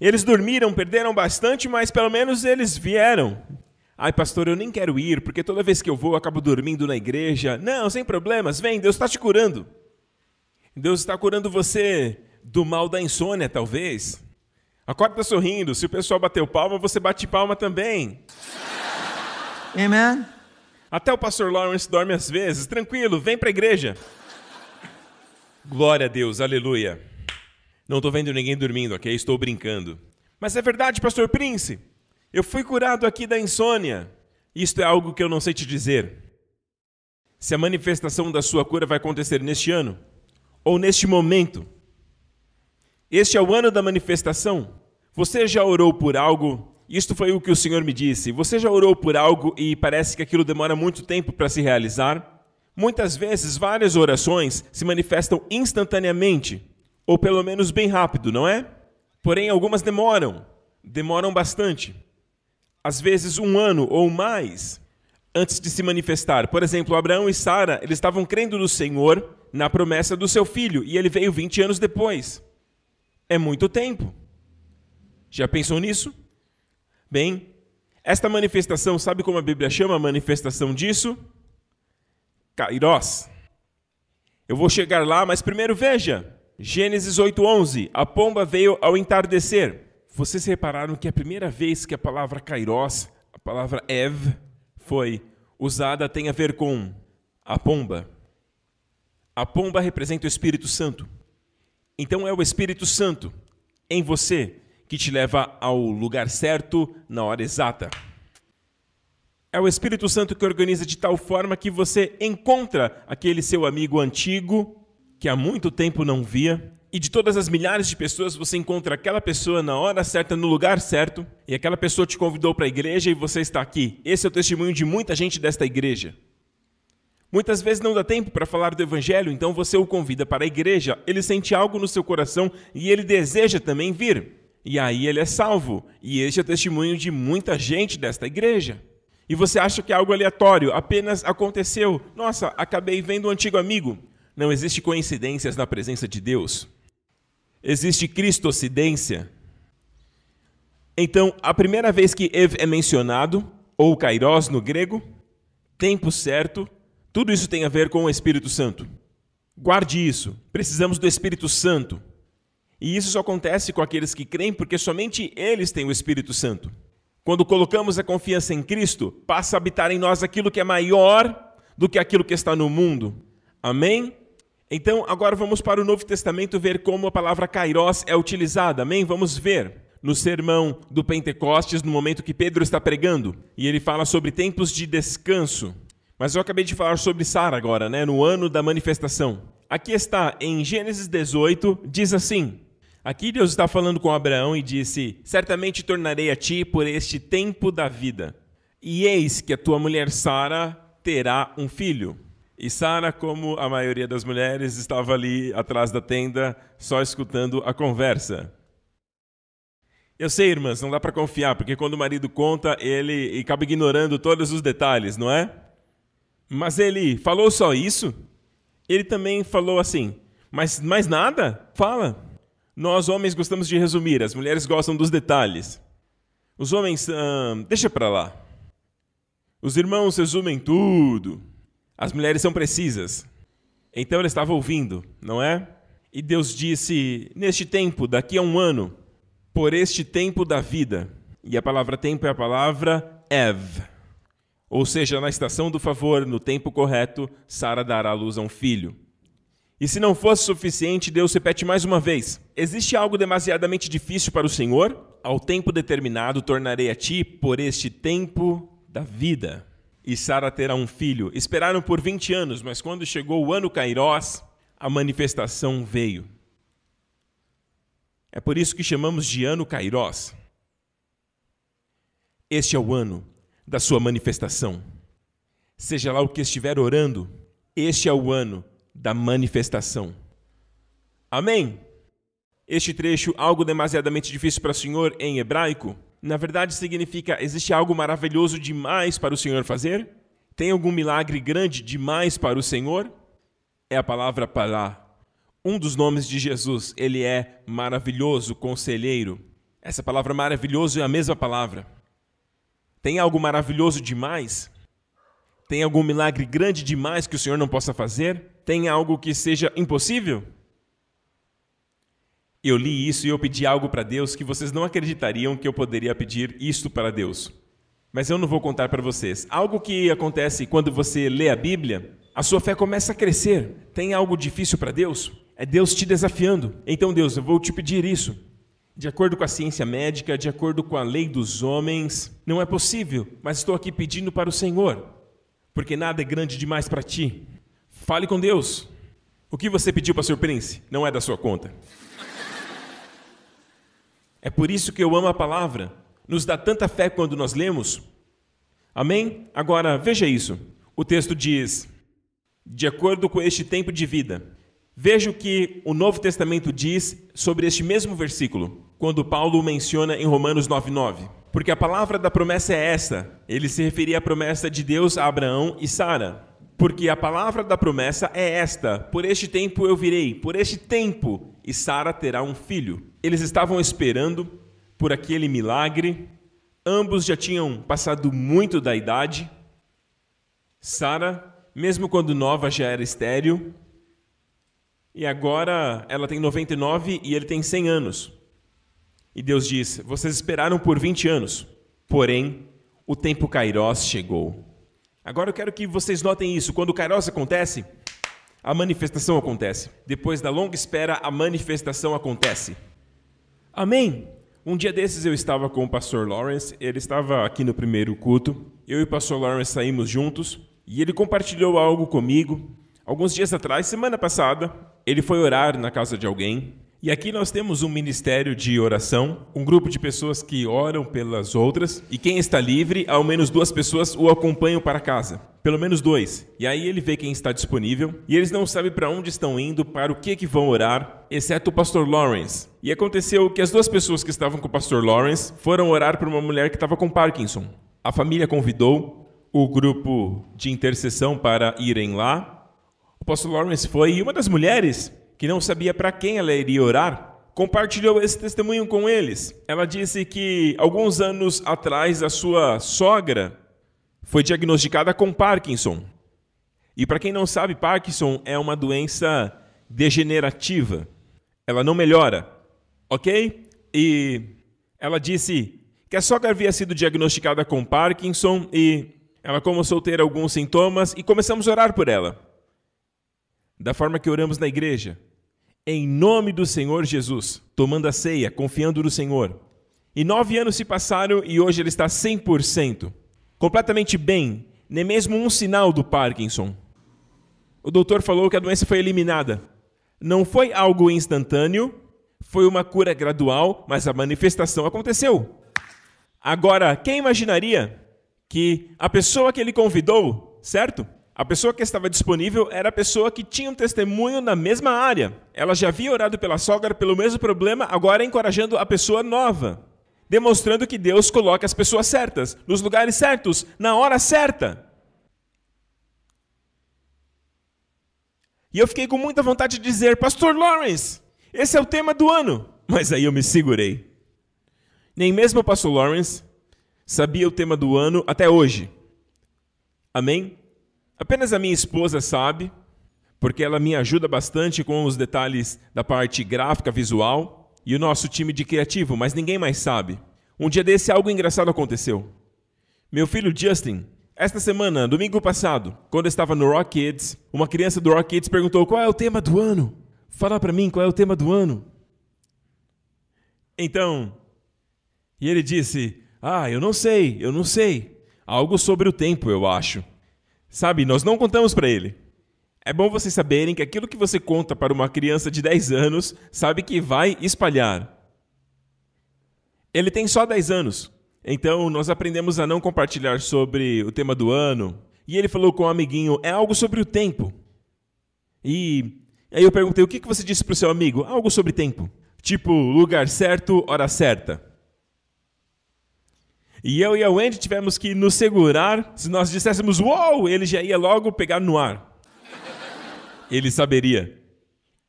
Eles dormiram, perderam bastante, mas pelo menos eles vieram. Ai, pastor, eu nem quero ir, porque toda vez que eu vou eu acabo dormindo na igreja. Não, sem problemas, vem, Deus está te curando. Deus está curando você do mal da insônia, talvez. Acorda tá sorrindo. Se o pessoal bateu palma, você bate palma também. Amen. Até o pastor Lawrence dorme às vezes. Tranquilo, vem para a igreja. Glória a Deus, aleluia. Não estou vendo ninguém dormindo, ok? Estou brincando. Mas é verdade, pastor Prince. Eu fui curado aqui da insônia. Isto é algo que eu não sei te dizer. Se a manifestação da sua cura vai acontecer neste ano, ou neste momento. Este é o ano da manifestação. Você já orou por algo? Isto foi o que o Senhor me disse. Você já orou por algo e parece que aquilo demora muito tempo para se realizar? Muitas vezes, várias orações se manifestam instantaneamente, ou pelo menos bem rápido, não é? Porém, algumas demoram, demoram bastante. Às vezes, um ano ou mais antes de se manifestar. Por exemplo, Abraão e Sara, eles estavam crendo no Senhor na promessa do seu filho, e ele veio 20 anos depois. É muito tempo. Já pensou nisso? Bem, esta manifestação, sabe como a Bíblia chama a manifestação disso? Kairós. Eu vou chegar lá, mas primeiro veja. Gênesis 8:11. A pomba veio ao entardecer. Vocês repararam que a primeira vez que a palavra kairós, a palavra ev, foi usada tem a ver com a pomba. A pomba representa o Espírito Santo. Então é o Espírito Santo em você que te leva ao lugar certo na hora exata. É o Espírito Santo que organiza de tal forma que você encontra aquele seu amigo antigo que há muito tempo não via. E de todas as milhares de pessoas, você encontra aquela pessoa na hora certa, no lugar certo, e aquela pessoa te convidou para a igreja e você está aqui. Esse é o testemunho de muita gente desta igreja. Muitas vezes não dá tempo para falar do Evangelho, então você o convida para a igreja, ele sente algo no seu coração e ele deseja também vir. E aí ele é salvo, e este é o testemunho de muita gente desta igreja. E você acha que é algo aleatório, apenas aconteceu. Nossa, acabei vendo um antigo amigo. Não existe coincidências na presença de Deus. Existe cristocidência. Então, a primeira vez que Ev é mencionado, ou Kairos no grego, tempo certo, tudo isso tem a ver com o Espírito Santo. Guarde isso. Precisamos do Espírito Santo. E isso só acontece com aqueles que creem, porque somente eles têm o Espírito Santo. Quando colocamos a confiança em Cristo, passa a habitar em nós aquilo que é maior do que aquilo que está no mundo. Amém? Então, agora vamos para o Novo Testamento ver como a palavra kairos é utilizada. Amém? Vamos ver no sermão do Pentecostes, no momento que Pedro está pregando, e ele fala sobre tempos de descanso. Mas eu acabei de falar sobre Sara agora, né? No ano da manifestação. Aqui está, em Gênesis 18, diz assim: Aqui Deus está falando com Abraão e disse: Certamente tornarei a ti por este tempo da vida. E eis que a tua mulher Sara terá um filho. E Sara, como a maioria das mulheres, estava ali atrás da tenda, só escutando a conversa. Eu sei, irmãs, não dá para confiar, porque quando o marido conta, ele acaba ignorando todos os detalhes, não é? Mas ele falou só isso? Ele também falou assim: Mas mais nada? Fala. Nós homens gostamos de resumir, as mulheres gostam dos detalhes. Os homens, hum, deixa para lá. Os irmãos resumem tudo. As mulheres são precisas. Então ele estava ouvindo, não é? E Deus disse: Neste tempo, daqui a um ano, por este tempo da vida. E a palavra tempo é a palavra Ev. Ou seja, na estação do favor, no tempo correto, Sara dará à luz a um filho. E se não fosse suficiente, Deus repete mais uma vez: Existe algo demasiadamente difícil para o Senhor? Ao tempo determinado tornarei a ti por este tempo da vida. E Sara terá um filho. Esperaram por 20 anos, mas quando chegou o ano Cairós, a manifestação veio. É por isso que chamamos de ano Cairós. Este é o ano da sua manifestação. Seja lá o que estiver orando, este é o ano da manifestação. Amém? Este trecho, algo demasiadamente difícil para o Senhor em hebraico, na verdade significa: existe algo maravilhoso demais para o Senhor fazer? Tem algum milagre grande demais para o Senhor? É a palavra pará. Um dos nomes de Jesus, ele é maravilhoso, conselheiro. Essa palavra maravilhoso é a mesma palavra. Tem algo maravilhoso demais? Tem algum milagre grande demais que o Senhor não possa fazer? Tem algo que seja impossível? Eu li isso e eu pedi algo para Deus que vocês não acreditariam que eu poderia pedir isto para Deus. Mas eu não vou contar para vocês. Algo que acontece quando você lê a Bíblia, a sua fé começa a crescer. Tem algo difícil para Deus? É Deus te desafiando. Então, Deus, eu vou te pedir isso. De acordo com a ciência médica, de acordo com a lei dos homens, não é possível, mas estou aqui pedindo para o Senhor, porque nada é grande demais para ti. Fale com Deus. O que você pediu para o seu príncipe não é da sua conta. É por isso que eu amo a palavra. Nos dá tanta fé quando nós lemos. Amém? Agora, veja isso. O texto diz: De acordo com este tempo de vida, Veja o que o Novo Testamento diz sobre este mesmo versículo, quando Paulo menciona em Romanos 9:9. Porque a palavra da promessa é esta. Ele se referia à promessa de Deus a Abraão e Sara. Porque a palavra da promessa é esta: Por este tempo eu virei, por este tempo, e Sara terá um filho. Eles estavam esperando por aquele milagre. Ambos já tinham passado muito da idade. Sara, mesmo quando nova, já era estéril e agora ela tem 99 e ele tem 100 anos. E Deus diz: Vocês esperaram por 20 anos, porém o tempo Kairos chegou. Agora eu quero que vocês notem isso. Quando o Kairos acontece, a manifestação acontece. Depois da longa espera, a manifestação acontece. Amém? Um dia desses eu estava com o pastor Lawrence, ele estava aqui no primeiro culto. Eu e o pastor Lawrence saímos juntos e ele compartilhou algo comigo Alguns dias atrás, semana passada, ele foi orar na casa de alguém. E aqui nós temos um ministério de oração, um grupo de pessoas que oram pelas outras, e quem está livre, ao menos duas pessoas o acompanham para casa. Pelo menos dois. E aí ele vê quem está disponível, e eles não sabem para onde estão indo, para o que, que vão orar, exceto o pastor Lawrence. E aconteceu que as duas pessoas que estavam com o pastor Lawrence foram orar por uma mulher que estava com Parkinson. A família convidou o grupo de intercessão para irem lá, o apóstolo Lawrence foi e uma das mulheres, que não sabia para quem ela iria orar, compartilhou esse testemunho com eles. Ela disse que alguns anos atrás a sua sogra foi diagnosticada com Parkinson. E para quem não sabe, Parkinson é uma doença degenerativa. Ela não melhora, ok? E ela disse que a sogra havia sido diagnosticada com Parkinson e ela começou a ter alguns sintomas e começamos a orar por ela da forma que oramos na igreja, em nome do Senhor Jesus, tomando a ceia, confiando no Senhor. E nove anos se passaram e hoje ele está 100%, completamente bem, nem mesmo um sinal do Parkinson. O doutor falou que a doença foi eliminada. Não foi algo instantâneo, foi uma cura gradual, mas a manifestação aconteceu. Agora, quem imaginaria que a pessoa que ele convidou, certo? A pessoa que estava disponível era a pessoa que tinha um testemunho na mesma área. Ela já havia orado pela sogra pelo mesmo problema, agora encorajando a pessoa nova, demonstrando que Deus coloca as pessoas certas, nos lugares certos, na hora certa. E eu fiquei com muita vontade de dizer, Pastor Lawrence, esse é o tema do ano. Mas aí eu me segurei. Nem mesmo o Pastor Lawrence sabia o tema do ano até hoje. Amém? Apenas a minha esposa sabe, porque ela me ajuda bastante com os detalhes da parte gráfica, visual e o nosso time de criativo, mas ninguém mais sabe. Um dia desse algo engraçado aconteceu. Meu filho Justin, esta semana, domingo passado, quando eu estava no Rock Kids, uma criança do Rock Kids perguntou: "Qual é o tema do ano?" Fala para mim qual é o tema do ano. Então, e ele disse: "Ah, eu não sei, eu não sei. Algo sobre o tempo, eu acho." Sabe, nós não contamos para ele. É bom vocês saberem que aquilo que você conta para uma criança de 10 anos, sabe que vai espalhar. Ele tem só 10 anos. Então, nós aprendemos a não compartilhar sobre o tema do ano. E ele falou com o um amiguinho: é algo sobre o tempo. E aí eu perguntei: o que você disse para o seu amigo? Algo sobre tempo. Tipo, lugar certo, hora certa. E eu e a Wendy tivemos que nos segurar. Se nós disséssemos uou, ele já ia logo pegar no ar. Ele saberia.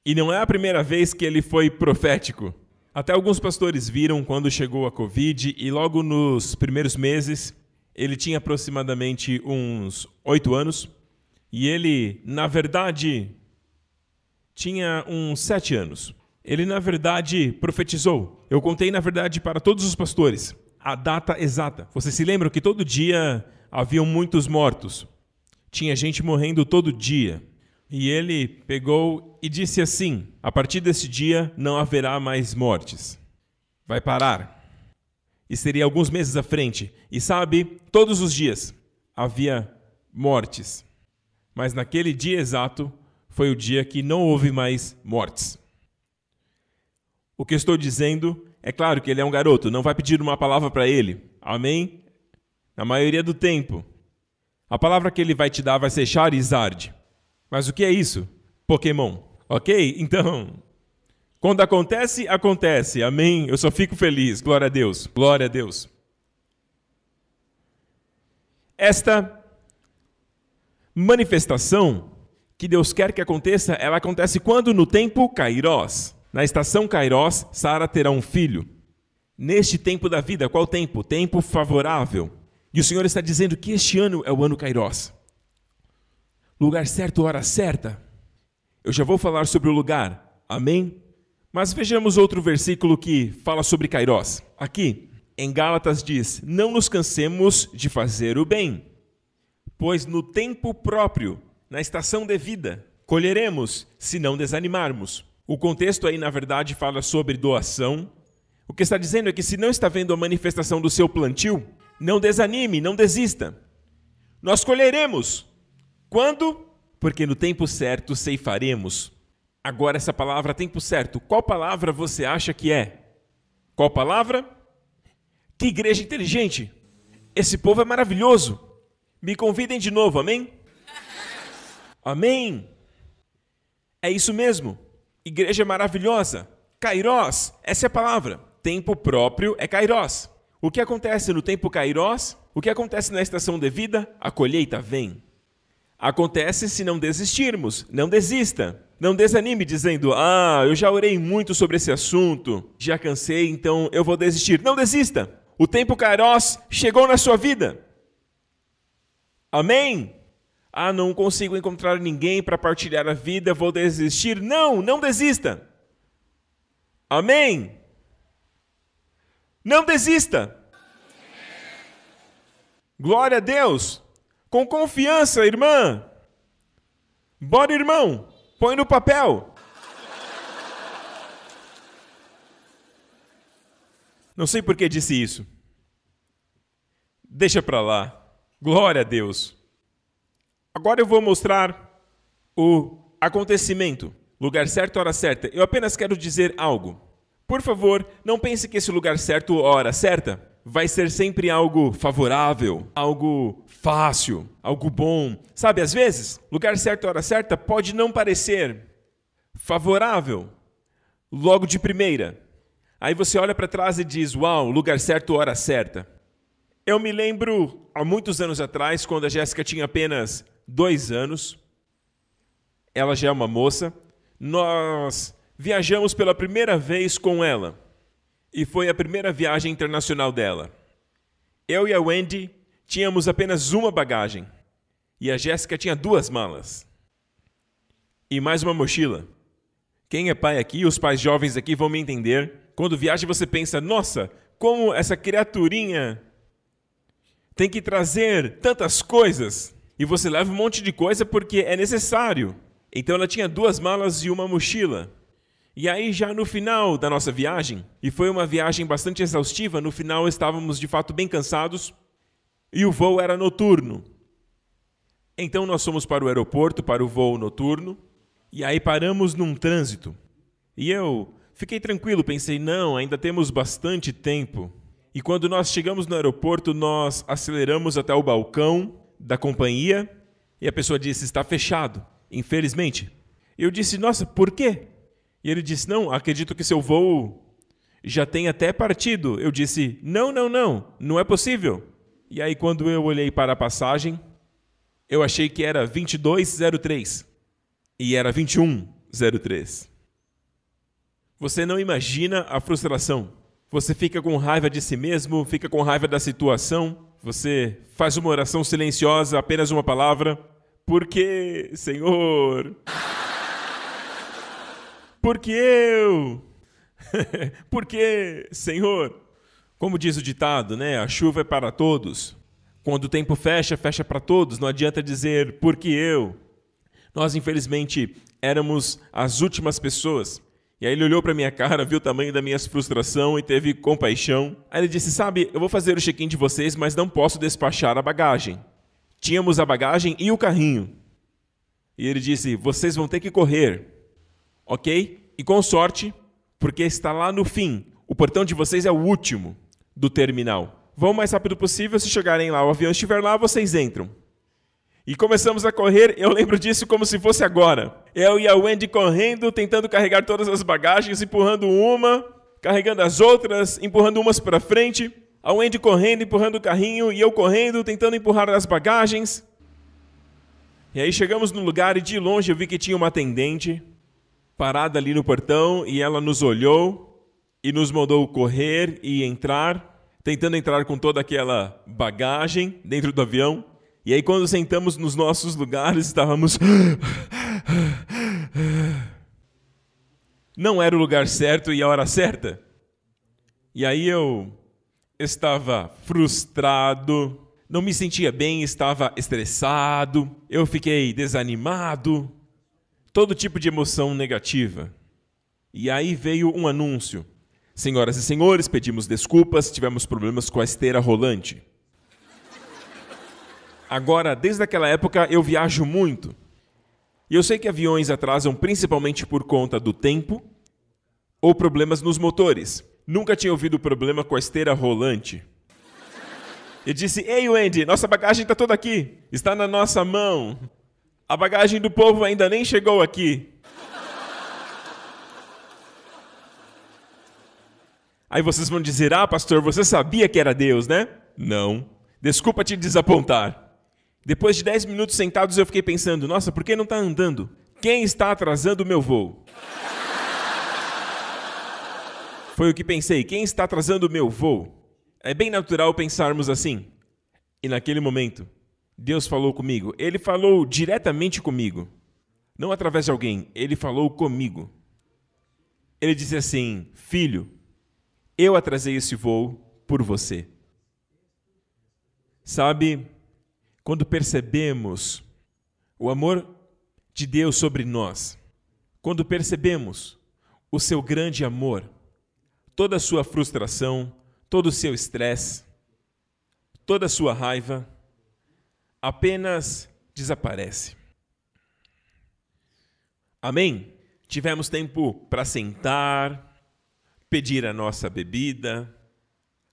E não é a primeira vez que ele foi profético. Até alguns pastores viram quando chegou a Covid e logo nos primeiros meses ele tinha aproximadamente uns oito anos e ele, na verdade, tinha uns sete anos. Ele, na verdade, profetizou. Eu contei, na verdade, para todos os pastores a data exata. Vocês se lembram que todo dia haviam muitos mortos. Tinha gente morrendo todo dia. E ele pegou e disse assim: A partir desse dia não haverá mais mortes. Vai parar. E seria alguns meses à frente. E sabe, todos os dias havia mortes. Mas naquele dia exato foi o dia que não houve mais mortes. O que estou dizendo é claro que ele é um garoto, não vai pedir uma palavra para ele. Amém? Na maioria do tempo. A palavra que ele vai te dar vai ser Charizard. Mas o que é isso? Pokémon. Ok? Então, quando acontece, acontece. Amém? Eu só fico feliz. Glória a Deus. Glória a Deus. Esta manifestação que Deus quer que aconteça, ela acontece quando? No tempo Kairós. Na estação Kairós, Sara terá um filho. Neste tempo da vida, qual tempo? Tempo favorável. E o Senhor está dizendo que este ano é o ano Kairós. Lugar certo, hora certa. Eu já vou falar sobre o lugar. Amém? Mas vejamos outro versículo que fala sobre Kairós. Aqui, em Gálatas diz: Não nos cansemos de fazer o bem, pois no tempo próprio, na estação devida, colheremos se não desanimarmos. O contexto aí, na verdade, fala sobre doação. O que está dizendo é que se não está vendo a manifestação do seu plantio, não desanime, não desista. Nós colheremos. Quando? Porque no tempo certo ceifaremos. Agora, essa palavra, tempo certo, qual palavra você acha que é? Qual palavra? Que igreja inteligente! Esse povo é maravilhoso! Me convidem de novo, amém? Amém! É isso mesmo. Igreja maravilhosa, Kairós, essa é a palavra. Tempo próprio é Kairós. O que acontece no tempo Kairós? O que acontece na estação de vida? A colheita vem. Acontece se não desistirmos, não desista. Não desanime dizendo: Ah, eu já orei muito sobre esse assunto, já cansei, então eu vou desistir. Não desista! O tempo Kairos chegou na sua vida. Amém? Ah, não consigo encontrar ninguém para partilhar a vida, vou desistir. Não, não desista. Amém? Não desista. Glória a Deus. Com confiança, irmã. Bora, irmão. Põe no papel. Não sei por que disse isso. Deixa para lá. Glória a Deus. Agora eu vou mostrar o acontecimento, lugar certo, hora certa. Eu apenas quero dizer algo. Por favor, não pense que esse lugar certo, hora certa, vai ser sempre algo favorável, algo fácil, algo bom. Sabe, às vezes, lugar certo, hora certa pode não parecer favorável logo de primeira. Aí você olha para trás e diz: Uau, lugar certo, hora certa. Eu me lembro há muitos anos atrás, quando a Jéssica tinha apenas dois anos. Ela já é uma moça. Nós viajamos pela primeira vez com ela e foi a primeira viagem internacional dela. Eu e a Wendy tínhamos apenas uma bagagem e a Jéssica tinha duas malas e mais uma mochila. Quem é pai aqui, os pais jovens aqui vão me entender. Quando viaja, você pensa: nossa, como essa criaturinha tem que trazer tantas coisas. E você leva um monte de coisa porque é necessário. Então ela tinha duas malas e uma mochila. E aí, já no final da nossa viagem, e foi uma viagem bastante exaustiva, no final estávamos de fato bem cansados e o voo era noturno. Então nós fomos para o aeroporto para o voo noturno e aí paramos num trânsito. E eu fiquei tranquilo, pensei, não, ainda temos bastante tempo. E quando nós chegamos no aeroporto, nós aceleramos até o balcão da companhia e a pessoa disse: está fechado, infelizmente. Eu disse: nossa, por quê? E ele disse: não, acredito que seu voo já tenha até partido. Eu disse: não, não, não, não é possível. E aí, quando eu olhei para a passagem, eu achei que era 2203 e era 2103. Você não imagina a frustração. Você fica com raiva de si mesmo, fica com raiva da situação, você faz uma oração silenciosa, apenas uma palavra. Por quê, Senhor? Porque eu. (laughs) Porque, Senhor. Como diz o ditado, né? A chuva é para todos. Quando o tempo fecha, fecha para todos. Não adianta dizer porque eu. Nós, infelizmente, éramos as últimas pessoas e aí ele olhou para minha cara, viu o tamanho da minha frustração e teve compaixão. Aí ele disse: "Sabe, eu vou fazer o check-in de vocês, mas não posso despachar a bagagem. Tínhamos a bagagem e o carrinho." E ele disse: "Vocês vão ter que correr." OK? E com sorte, porque está lá no fim. O portão de vocês é o último do terminal. Vão o mais rápido possível, se chegarem lá, o avião estiver lá, vocês entram. E começamos a correr, eu lembro disso como se fosse agora. Eu e a Wendy correndo, tentando carregar todas as bagagens, empurrando uma, carregando as outras, empurrando umas para frente. A Wendy correndo, empurrando o carrinho, e eu correndo, tentando empurrar as bagagens. E aí chegamos no lugar e de longe eu vi que tinha uma atendente parada ali no portão e ela nos olhou e nos mandou correr e entrar, tentando entrar com toda aquela bagagem dentro do avião. E aí, quando sentamos nos nossos lugares, estávamos. Não era o lugar certo e a hora certa. E aí eu estava frustrado, não me sentia bem, estava estressado, eu fiquei desanimado, todo tipo de emoção negativa. E aí veio um anúncio. Senhoras e senhores, pedimos desculpas, tivemos problemas com a esteira rolante. Agora, desde aquela época eu viajo muito. E eu sei que aviões atrasam principalmente por conta do tempo ou problemas nos motores. Nunca tinha ouvido problema com a esteira rolante. Eu disse: Ei, Wendy, nossa bagagem está toda aqui. Está na nossa mão. A bagagem do povo ainda nem chegou aqui. Aí vocês vão dizer: Ah, pastor, você sabia que era Deus, né? Não. Desculpa te desapontar. Depois de 10 minutos sentados, eu fiquei pensando: nossa, por que não está andando? Quem está atrasando o meu voo? Foi o que pensei: quem está atrasando o meu voo? É bem natural pensarmos assim. E naquele momento, Deus falou comigo. Ele falou diretamente comigo. Não através de alguém, ele falou comigo. Ele disse assim: Filho, eu atrasei esse voo por você. Sabe, quando percebemos o amor de Deus sobre nós, quando percebemos o seu grande amor, toda a sua frustração, todo o seu estresse, toda a sua raiva, apenas desaparece. Amém? Tivemos tempo para sentar, pedir a nossa bebida,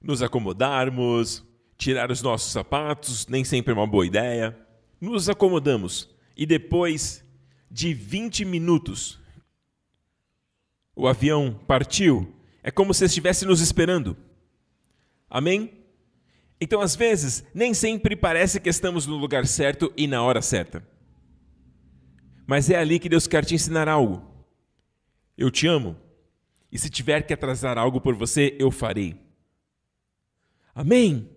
nos acomodarmos, Tirar os nossos sapatos nem sempre é uma boa ideia. Nos acomodamos e depois de 20 minutos o avião partiu. É como se estivesse nos esperando. Amém? Então, às vezes, nem sempre parece que estamos no lugar certo e na hora certa. Mas é ali que Deus quer te ensinar algo. Eu te amo. E se tiver que atrasar algo por você, eu farei. Amém?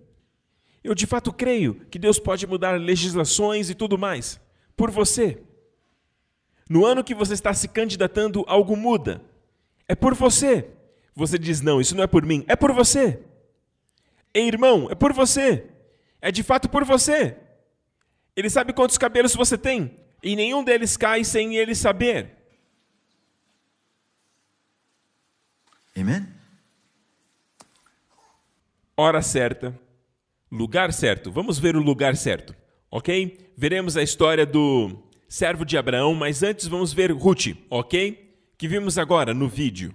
Eu de fato creio que Deus pode mudar legislações e tudo mais por você. No ano que você está se candidatando, algo muda. É por você. Você diz: não, isso não é por mim, é por você. Ei, irmão, é por você. É de fato por você. Ele sabe quantos cabelos você tem, e nenhum deles cai sem ele saber. Amém? Hora certa Lugar certo. Vamos ver o lugar certo, ok? Veremos a história do servo de Abraão, mas antes vamos ver Ruth, ok? Que vimos agora no vídeo.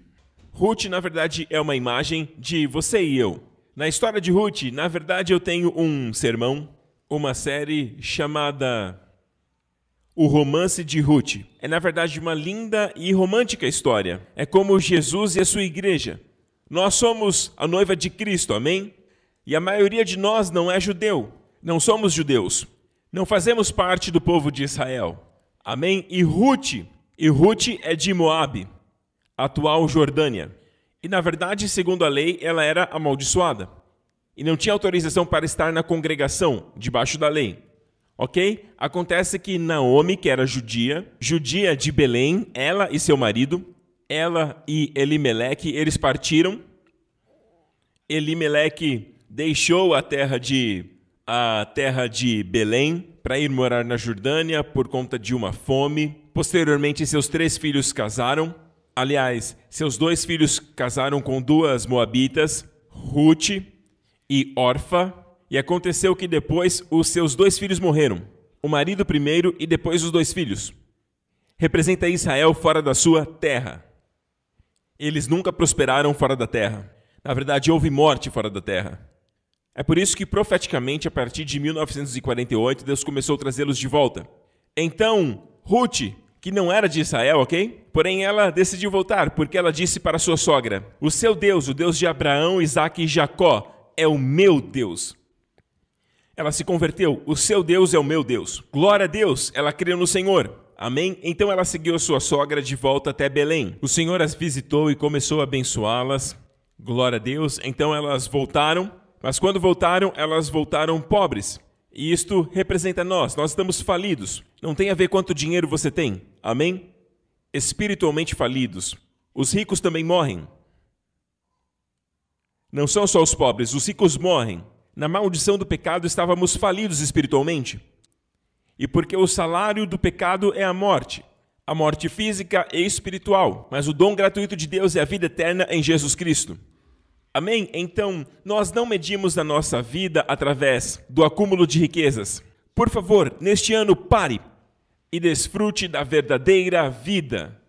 Ruth, na verdade, é uma imagem de você e eu. Na história de Ruth, na verdade, eu tenho um sermão, uma série chamada O Romance de Ruth. É, na verdade, uma linda e romântica história. É como Jesus e a sua igreja. Nós somos a noiva de Cristo, amém? E a maioria de nós não é judeu, não somos judeus, não fazemos parte do povo de Israel. Amém? E Ruth, e Ruth é de Moabe, atual Jordânia. E na verdade, segundo a lei, ela era amaldiçoada e não tinha autorização para estar na congregação, debaixo da lei. Ok? Acontece que Naomi, que era judia, judia de Belém, ela e seu marido, ela e Elimeleque, eles partiram. Elimeleque deixou a terra de a terra de Belém para ir morar na Jordânia por conta de uma fome. Posteriormente, seus três filhos casaram. Aliás, seus dois filhos casaram com duas moabitas, Ruth e Orfa. E aconteceu que depois os seus dois filhos morreram. O marido primeiro e depois os dois filhos. Representa Israel fora da sua terra. Eles nunca prosperaram fora da terra. Na verdade, houve morte fora da terra. É por isso que, profeticamente, a partir de 1948, Deus começou a trazê-los de volta. Então, Ruth, que não era de Israel, ok? Porém, ela decidiu voltar, porque ela disse para sua sogra: O seu Deus, o Deus de Abraão, Isaac e Jacó, é o meu Deus. Ela se converteu. O seu Deus é o meu Deus. Glória a Deus, ela creu no Senhor. Amém? Então ela seguiu sua sogra de volta até Belém. O Senhor as visitou e começou a abençoá-las. Glória a Deus. Então elas voltaram mas quando voltaram, elas voltaram pobres. E isto representa nós, nós estamos falidos. Não tem a ver quanto dinheiro você tem, amém? Espiritualmente falidos. Os ricos também morrem. Não são só os pobres, os ricos morrem. Na maldição do pecado estávamos falidos espiritualmente. E porque o salário do pecado é a morte, a morte física e espiritual, mas o dom gratuito de Deus é a vida eterna em Jesus Cristo. Amém? Então, nós não medimos a nossa vida através do acúmulo de riquezas. Por favor, neste ano, pare e desfrute da verdadeira vida.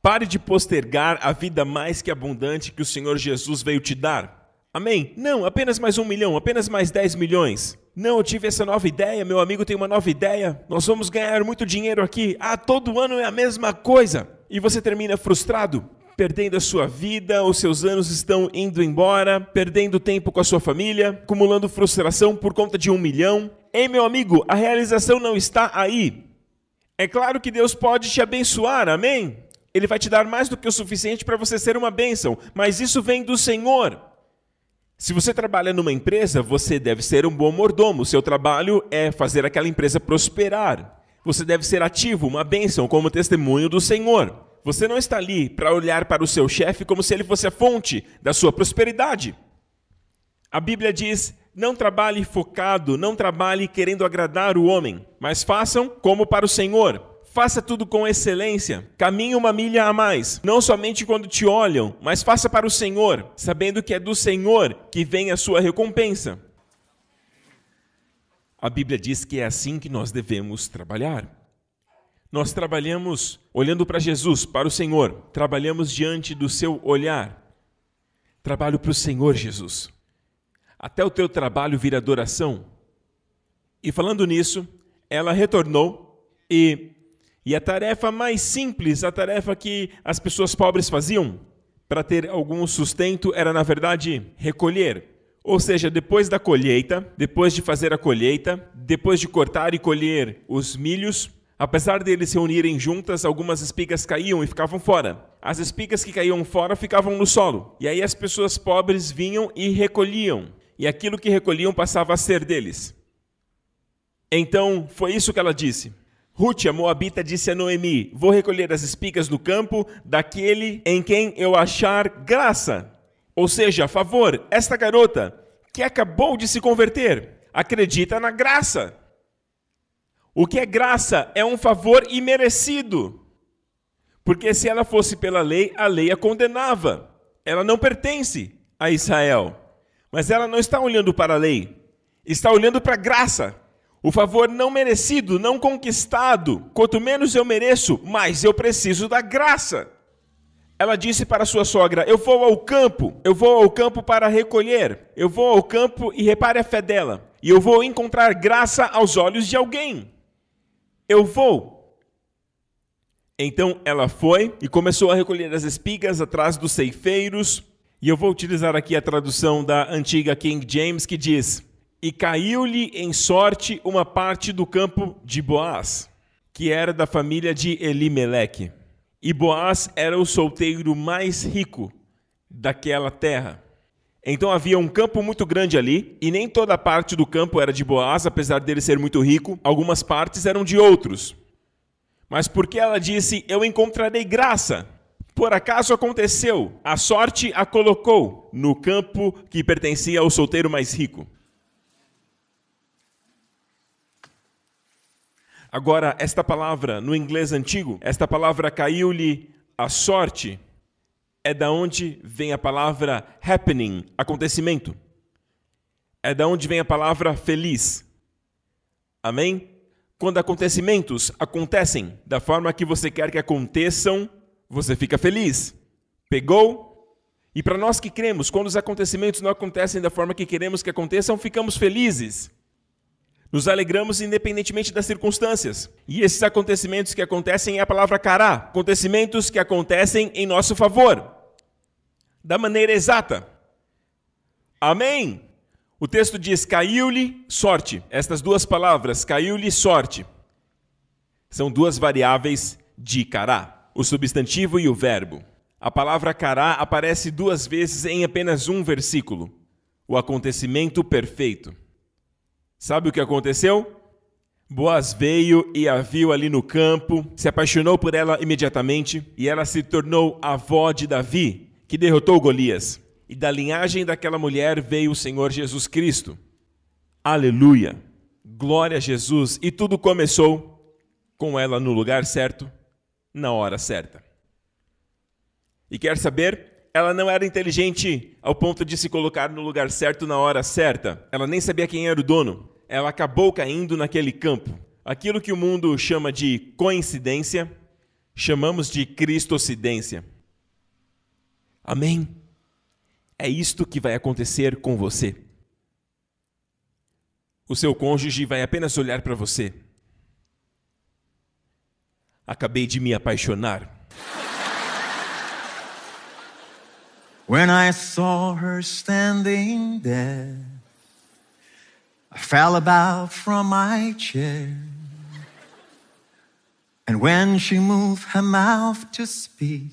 Pare de postergar a vida mais que abundante que o Senhor Jesus veio te dar. Amém? Não, apenas mais um milhão, apenas mais dez milhões. Não, eu tive essa nova ideia, meu amigo tem uma nova ideia, nós vamos ganhar muito dinheiro aqui. Ah, todo ano é a mesma coisa. E você termina frustrado perdendo a sua vida, os seus anos estão indo embora, perdendo tempo com a sua família, acumulando frustração por conta de um milhão. Ei, meu amigo, a realização não está aí. É claro que Deus pode te abençoar, amém? Ele vai te dar mais do que o suficiente para você ser uma bênção, mas isso vem do Senhor. Se você trabalha numa empresa, você deve ser um bom mordomo. Seu trabalho é fazer aquela empresa prosperar. Você deve ser ativo, uma bênção, como testemunho do Senhor. Você não está ali para olhar para o seu chefe como se ele fosse a fonte da sua prosperidade. A Bíblia diz: não trabalhe focado, não trabalhe querendo agradar o homem, mas façam como para o Senhor. Faça tudo com excelência. Caminhe uma milha a mais, não somente quando te olham, mas faça para o Senhor, sabendo que é do Senhor que vem a sua recompensa. A Bíblia diz que é assim que nós devemos trabalhar. Nós trabalhamos olhando para Jesus, para o Senhor, trabalhamos diante do seu olhar. Trabalho para o Senhor Jesus. Até o teu trabalho vir adoração. E falando nisso, ela retornou e, e a tarefa mais simples, a tarefa que as pessoas pobres faziam para ter algum sustento era, na verdade, recolher. Ou seja, depois da colheita, depois de fazer a colheita, depois de cortar e colher os milhos, Apesar de eles se unirem juntas, algumas espigas caíam e ficavam fora. As espigas que caíam fora ficavam no solo. E aí as pessoas pobres vinham e recolhiam. E aquilo que recolhiam passava a ser deles. Então, foi isso que ela disse. Ruth, a Moabita, disse a Noemi: Vou recolher as espigas do campo daquele em quem eu achar graça. Ou seja, a favor, esta garota que acabou de se converter, acredita na graça. O que é graça é um favor imerecido. Porque se ela fosse pela lei, a lei a condenava. Ela não pertence a Israel. Mas ela não está olhando para a lei, está olhando para a graça. O favor não merecido, não conquistado. Quanto menos eu mereço, mais eu preciso da graça. Ela disse para sua sogra: Eu vou ao campo, eu vou ao campo para recolher, eu vou ao campo e repare a fé dela, e eu vou encontrar graça aos olhos de alguém. Eu vou. Então ela foi e começou a recolher as espigas atrás dos ceifeiros. E eu vou utilizar aqui a tradução da antiga King James que diz: E caiu-lhe em sorte uma parte do campo de Boaz, que era da família de Elimeleque. E Boaz era o solteiro mais rico daquela terra. Então havia um campo muito grande ali, e nem toda parte do campo era de Boaz, apesar dele ser muito rico, algumas partes eram de outros. Mas porque ela disse: Eu encontrarei graça. Por acaso aconteceu, a sorte a colocou no campo que pertencia ao solteiro mais rico. Agora, esta palavra no inglês antigo, esta palavra caiu-lhe a sorte é da onde vem a palavra happening, acontecimento. É da onde vem a palavra feliz. Amém? Quando acontecimentos acontecem da forma que você quer que aconteçam, você fica feliz. Pegou? E para nós que cremos, quando os acontecimentos não acontecem da forma que queremos que aconteçam, ficamos felizes. Nos alegramos independentemente das circunstâncias. E esses acontecimentos que acontecem é a palavra cará, acontecimentos que acontecem em nosso favor, da maneira exata. Amém. O texto diz: caiu-lhe sorte. Estas duas palavras, caiu-lhe sorte, são duas variáveis de cará, o substantivo e o verbo. A palavra cará aparece duas vezes em apenas um versículo. O acontecimento perfeito. Sabe o que aconteceu? Boaz veio e a viu ali no campo, se apaixonou por ela imediatamente e ela se tornou a avó de Davi, que derrotou Golias. E da linhagem daquela mulher veio o Senhor Jesus Cristo. Aleluia! Glória a Jesus! E tudo começou com ela no lugar certo, na hora certa. E quer saber? ela não era inteligente ao ponto de se colocar no lugar certo na hora certa. Ela nem sabia quem era o dono. Ela acabou caindo naquele campo. Aquilo que o mundo chama de coincidência, chamamos de cristocidência. Amém? É isto que vai acontecer com você. O seu cônjuge vai apenas olhar para você. Acabei de me apaixonar. When I saw her standing there, I fell about from my chair. And when she moved her mouth to speak,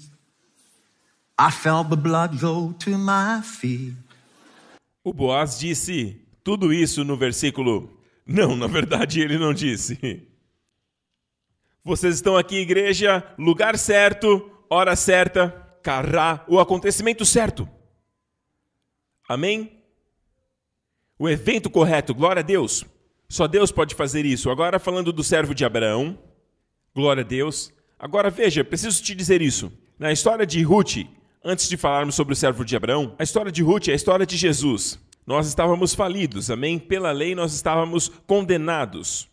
I felt the blood go to my feet. O Boaz disse tudo isso no versículo. Não, na verdade ele não disse. Vocês estão aqui, igreja, lugar certo, hora certa carrá o acontecimento certo. Amém? O evento correto, glória a Deus. Só Deus pode fazer isso. Agora, falando do servo de Abraão, glória a Deus. Agora veja, preciso te dizer isso. Na história de Ruth, antes de falarmos sobre o servo de Abraão, a história de Ruth é a história de Jesus. Nós estávamos falidos, amém? Pela lei nós estávamos condenados.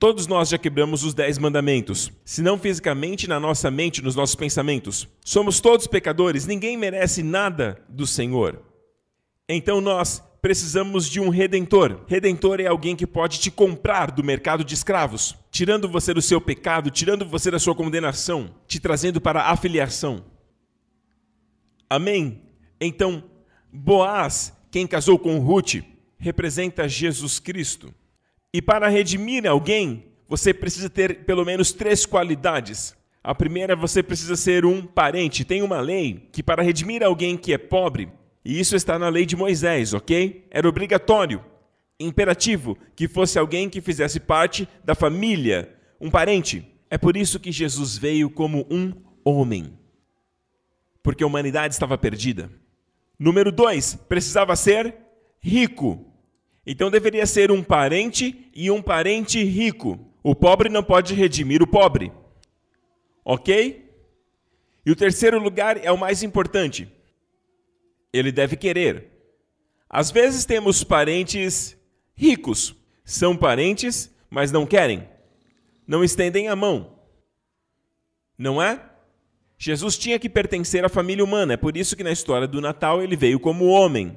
Todos nós já quebramos os dez mandamentos, se não fisicamente, na nossa mente, nos nossos pensamentos. Somos todos pecadores, ninguém merece nada do Senhor. Então nós precisamos de um redentor. Redentor é alguém que pode te comprar do mercado de escravos, tirando você do seu pecado, tirando você da sua condenação, te trazendo para a afiliação. Amém? Então, Boaz, quem casou com Ruth, representa Jesus Cristo. E para redimir alguém, você precisa ter pelo menos três qualidades. A primeira, você precisa ser um parente. Tem uma lei que para redimir alguém que é pobre, e isso está na lei de Moisés, ok? Era obrigatório, imperativo, que fosse alguém que fizesse parte da família, um parente. É por isso que Jesus veio como um homem, porque a humanidade estava perdida. Número dois, precisava ser rico. Então deveria ser um parente e um parente rico. O pobre não pode redimir o pobre. Ok? E o terceiro lugar é o mais importante. Ele deve querer. Às vezes temos parentes ricos. São parentes, mas não querem. Não estendem a mão. Não é? Jesus tinha que pertencer à família humana, é por isso que na história do Natal ele veio como homem.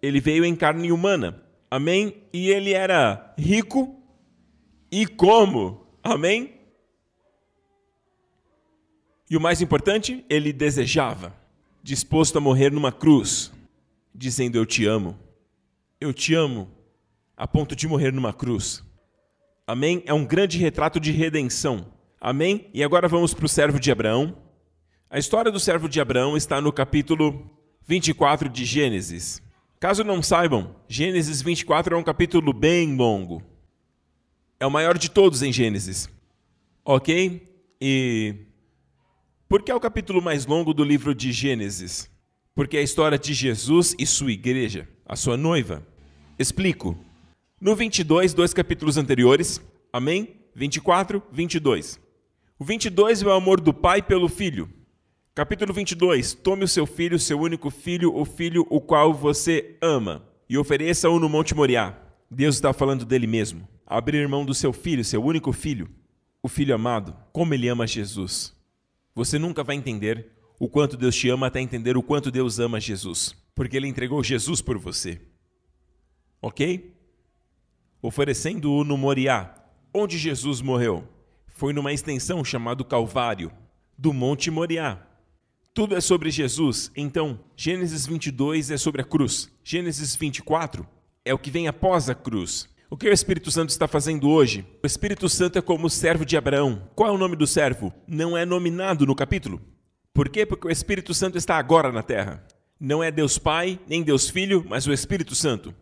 Ele veio em carne humana. Amém? E ele era rico e como? Amém? E o mais importante, ele desejava, disposto a morrer numa cruz, dizendo: Eu te amo, eu te amo, a ponto de morrer numa cruz. Amém? É um grande retrato de redenção. Amém? E agora vamos para o servo de Abraão. A história do servo de Abraão está no capítulo 24 de Gênesis. Caso não saibam, Gênesis 24 é um capítulo bem longo. É o maior de todos em Gênesis. Ok? E. Por que é o capítulo mais longo do livro de Gênesis? Porque é a história de Jesus e sua igreja, a sua noiva. Explico. No 22, dois capítulos anteriores, amém? 24, 22. O 22 é o amor do pai pelo filho. Capítulo 22. Tome o seu filho, seu único filho, o filho o qual você ama, e ofereça-o no Monte Moriá. Deus está falando dele mesmo. Abrir mão do seu filho, seu único filho, o filho amado, como ele ama Jesus. Você nunca vai entender o quanto Deus te ama até entender o quanto Deus ama Jesus, porque ele entregou Jesus por você. Ok? Oferecendo-o no Moriá, onde Jesus morreu. Foi numa extensão chamada Calvário, do Monte Moriá tudo é sobre Jesus. Então, Gênesis 22 é sobre a cruz. Gênesis 24 é o que vem após a cruz. O que o Espírito Santo está fazendo hoje? O Espírito Santo é como o servo de Abraão. Qual é o nome do servo? Não é nominado no capítulo. Por quê? Porque o Espírito Santo está agora na terra. Não é Deus Pai, nem Deus Filho, mas o Espírito Santo.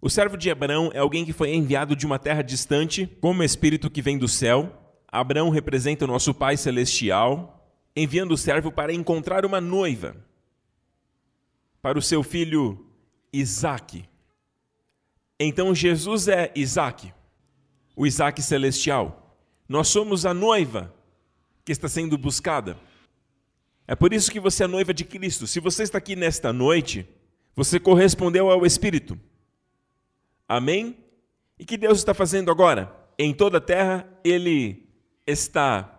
O servo de Abraão é alguém que foi enviado de uma terra distante, como o Espírito que vem do céu. Abraão representa o nosso Pai Celestial, enviando o servo para encontrar uma noiva para o seu filho Isaque. Então Jesus é Isaque, o Isaque celestial. Nós somos a noiva que está sendo buscada. É por isso que você é noiva de Cristo. Se você está aqui nesta noite, você correspondeu ao Espírito. Amém? E que Deus está fazendo agora? Em toda a terra, Ele está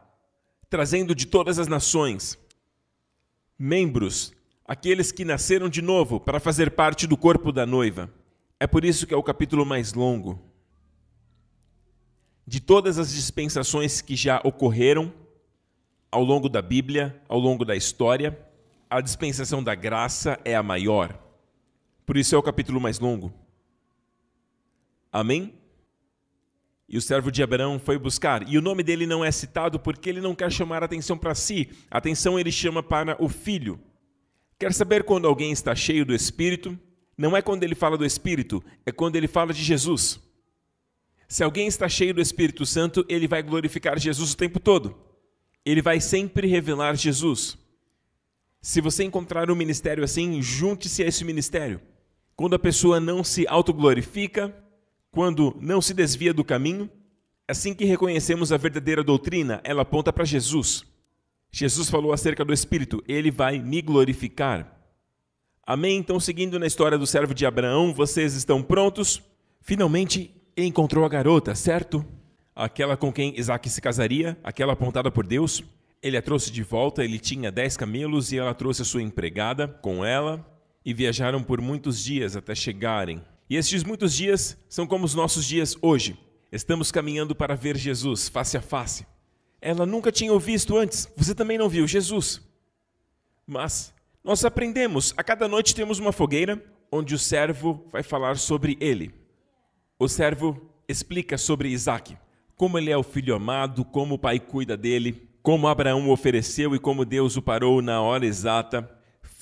trazendo de todas as nações membros, aqueles que nasceram de novo para fazer parte do corpo da noiva. É por isso que é o capítulo mais longo. De todas as dispensações que já ocorreram ao longo da Bíblia, ao longo da história, a dispensação da graça é a maior. Por isso é o capítulo mais longo. Amém? E o servo de Abraão foi buscar. E o nome dele não é citado porque ele não quer chamar atenção para si. A atenção ele chama para o filho. Quer saber quando alguém está cheio do Espírito? Não é quando ele fala do Espírito, é quando ele fala de Jesus. Se alguém está cheio do Espírito Santo, ele vai glorificar Jesus o tempo todo. Ele vai sempre revelar Jesus. Se você encontrar um ministério assim, junte-se a esse ministério. Quando a pessoa não se autoglorifica, quando não se desvia do caminho? Assim que reconhecemos a verdadeira doutrina, ela aponta para Jesus. Jesus falou acerca do Espírito: Ele vai me glorificar. Amém? Então, seguindo na história do servo de Abraão, vocês estão prontos? Finalmente encontrou a garota, certo? Aquela com quem Isaac se casaria, aquela apontada por Deus. Ele a trouxe de volta, ele tinha dez camelos e ela trouxe a sua empregada com ela e viajaram por muitos dias até chegarem e estes muitos dias são como os nossos dias hoje. Estamos caminhando para ver Jesus face a face. Ela nunca tinha ouvido visto antes, você também não viu Jesus. Mas nós aprendemos, a cada noite temos uma fogueira onde o servo vai falar sobre ele. O servo explica sobre Isaac, como ele é o filho amado, como o pai cuida dele, como Abraão o ofereceu e como Deus o parou na hora exata.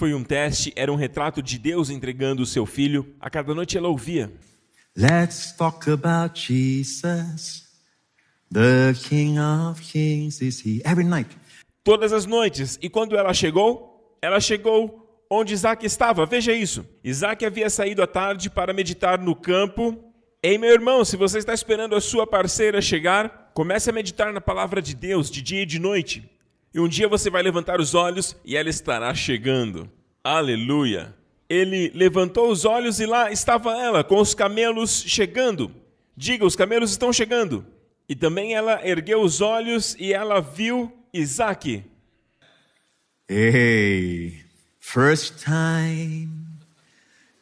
Foi um teste, era um retrato de Deus entregando o seu filho. A cada noite ela ouvia. Let's talk about Jesus. The King of Kings is he. Every night. Todas as noites. E quando ela chegou, ela chegou onde Isaac estava. Veja isso. Isaac havia saído à tarde para meditar no campo. Ei, meu irmão, se você está esperando a sua parceira chegar, comece a meditar na palavra de Deus de dia e de noite. E um dia você vai levantar os olhos e ela estará chegando. Aleluia! Ele levantou os olhos e lá estava ela, com os camelos chegando. Diga, os camelos estão chegando. E também ela ergueu os olhos e ela viu Isaac. Hey, first time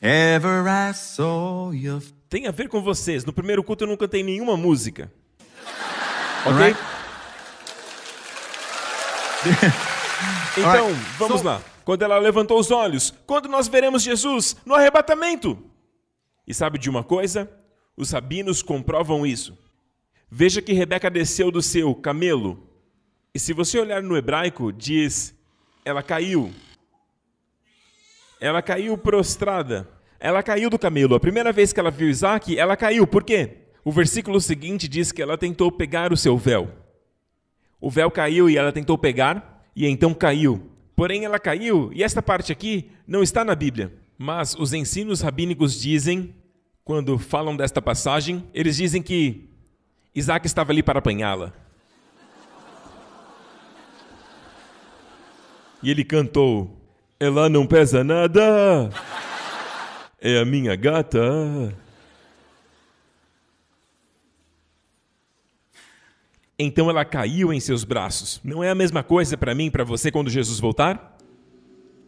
ever I saw you. Tem a ver com vocês. No primeiro culto eu não cantei nenhuma música. Ok? (laughs) então, vamos lá. Quando ela levantou os olhos, quando nós veremos Jesus no arrebatamento? E sabe de uma coisa? Os rabinos comprovam isso. Veja que Rebeca desceu do seu camelo. E se você olhar no hebraico, diz: ela caiu. Ela caiu prostrada. Ela caiu do camelo. A primeira vez que ela viu Isaac, ela caiu. Por quê? O versículo seguinte diz que ela tentou pegar o seu véu. O véu caiu e ela tentou pegar, e então caiu. Porém, ela caiu, e esta parte aqui não está na Bíblia. Mas os ensinos rabínicos dizem, quando falam desta passagem, eles dizem que Isaac estava ali para apanhá-la. E ele cantou: Ela não pesa nada, é a minha gata. Então ela caiu em seus braços. Não é a mesma coisa para mim e para você quando Jesus voltar?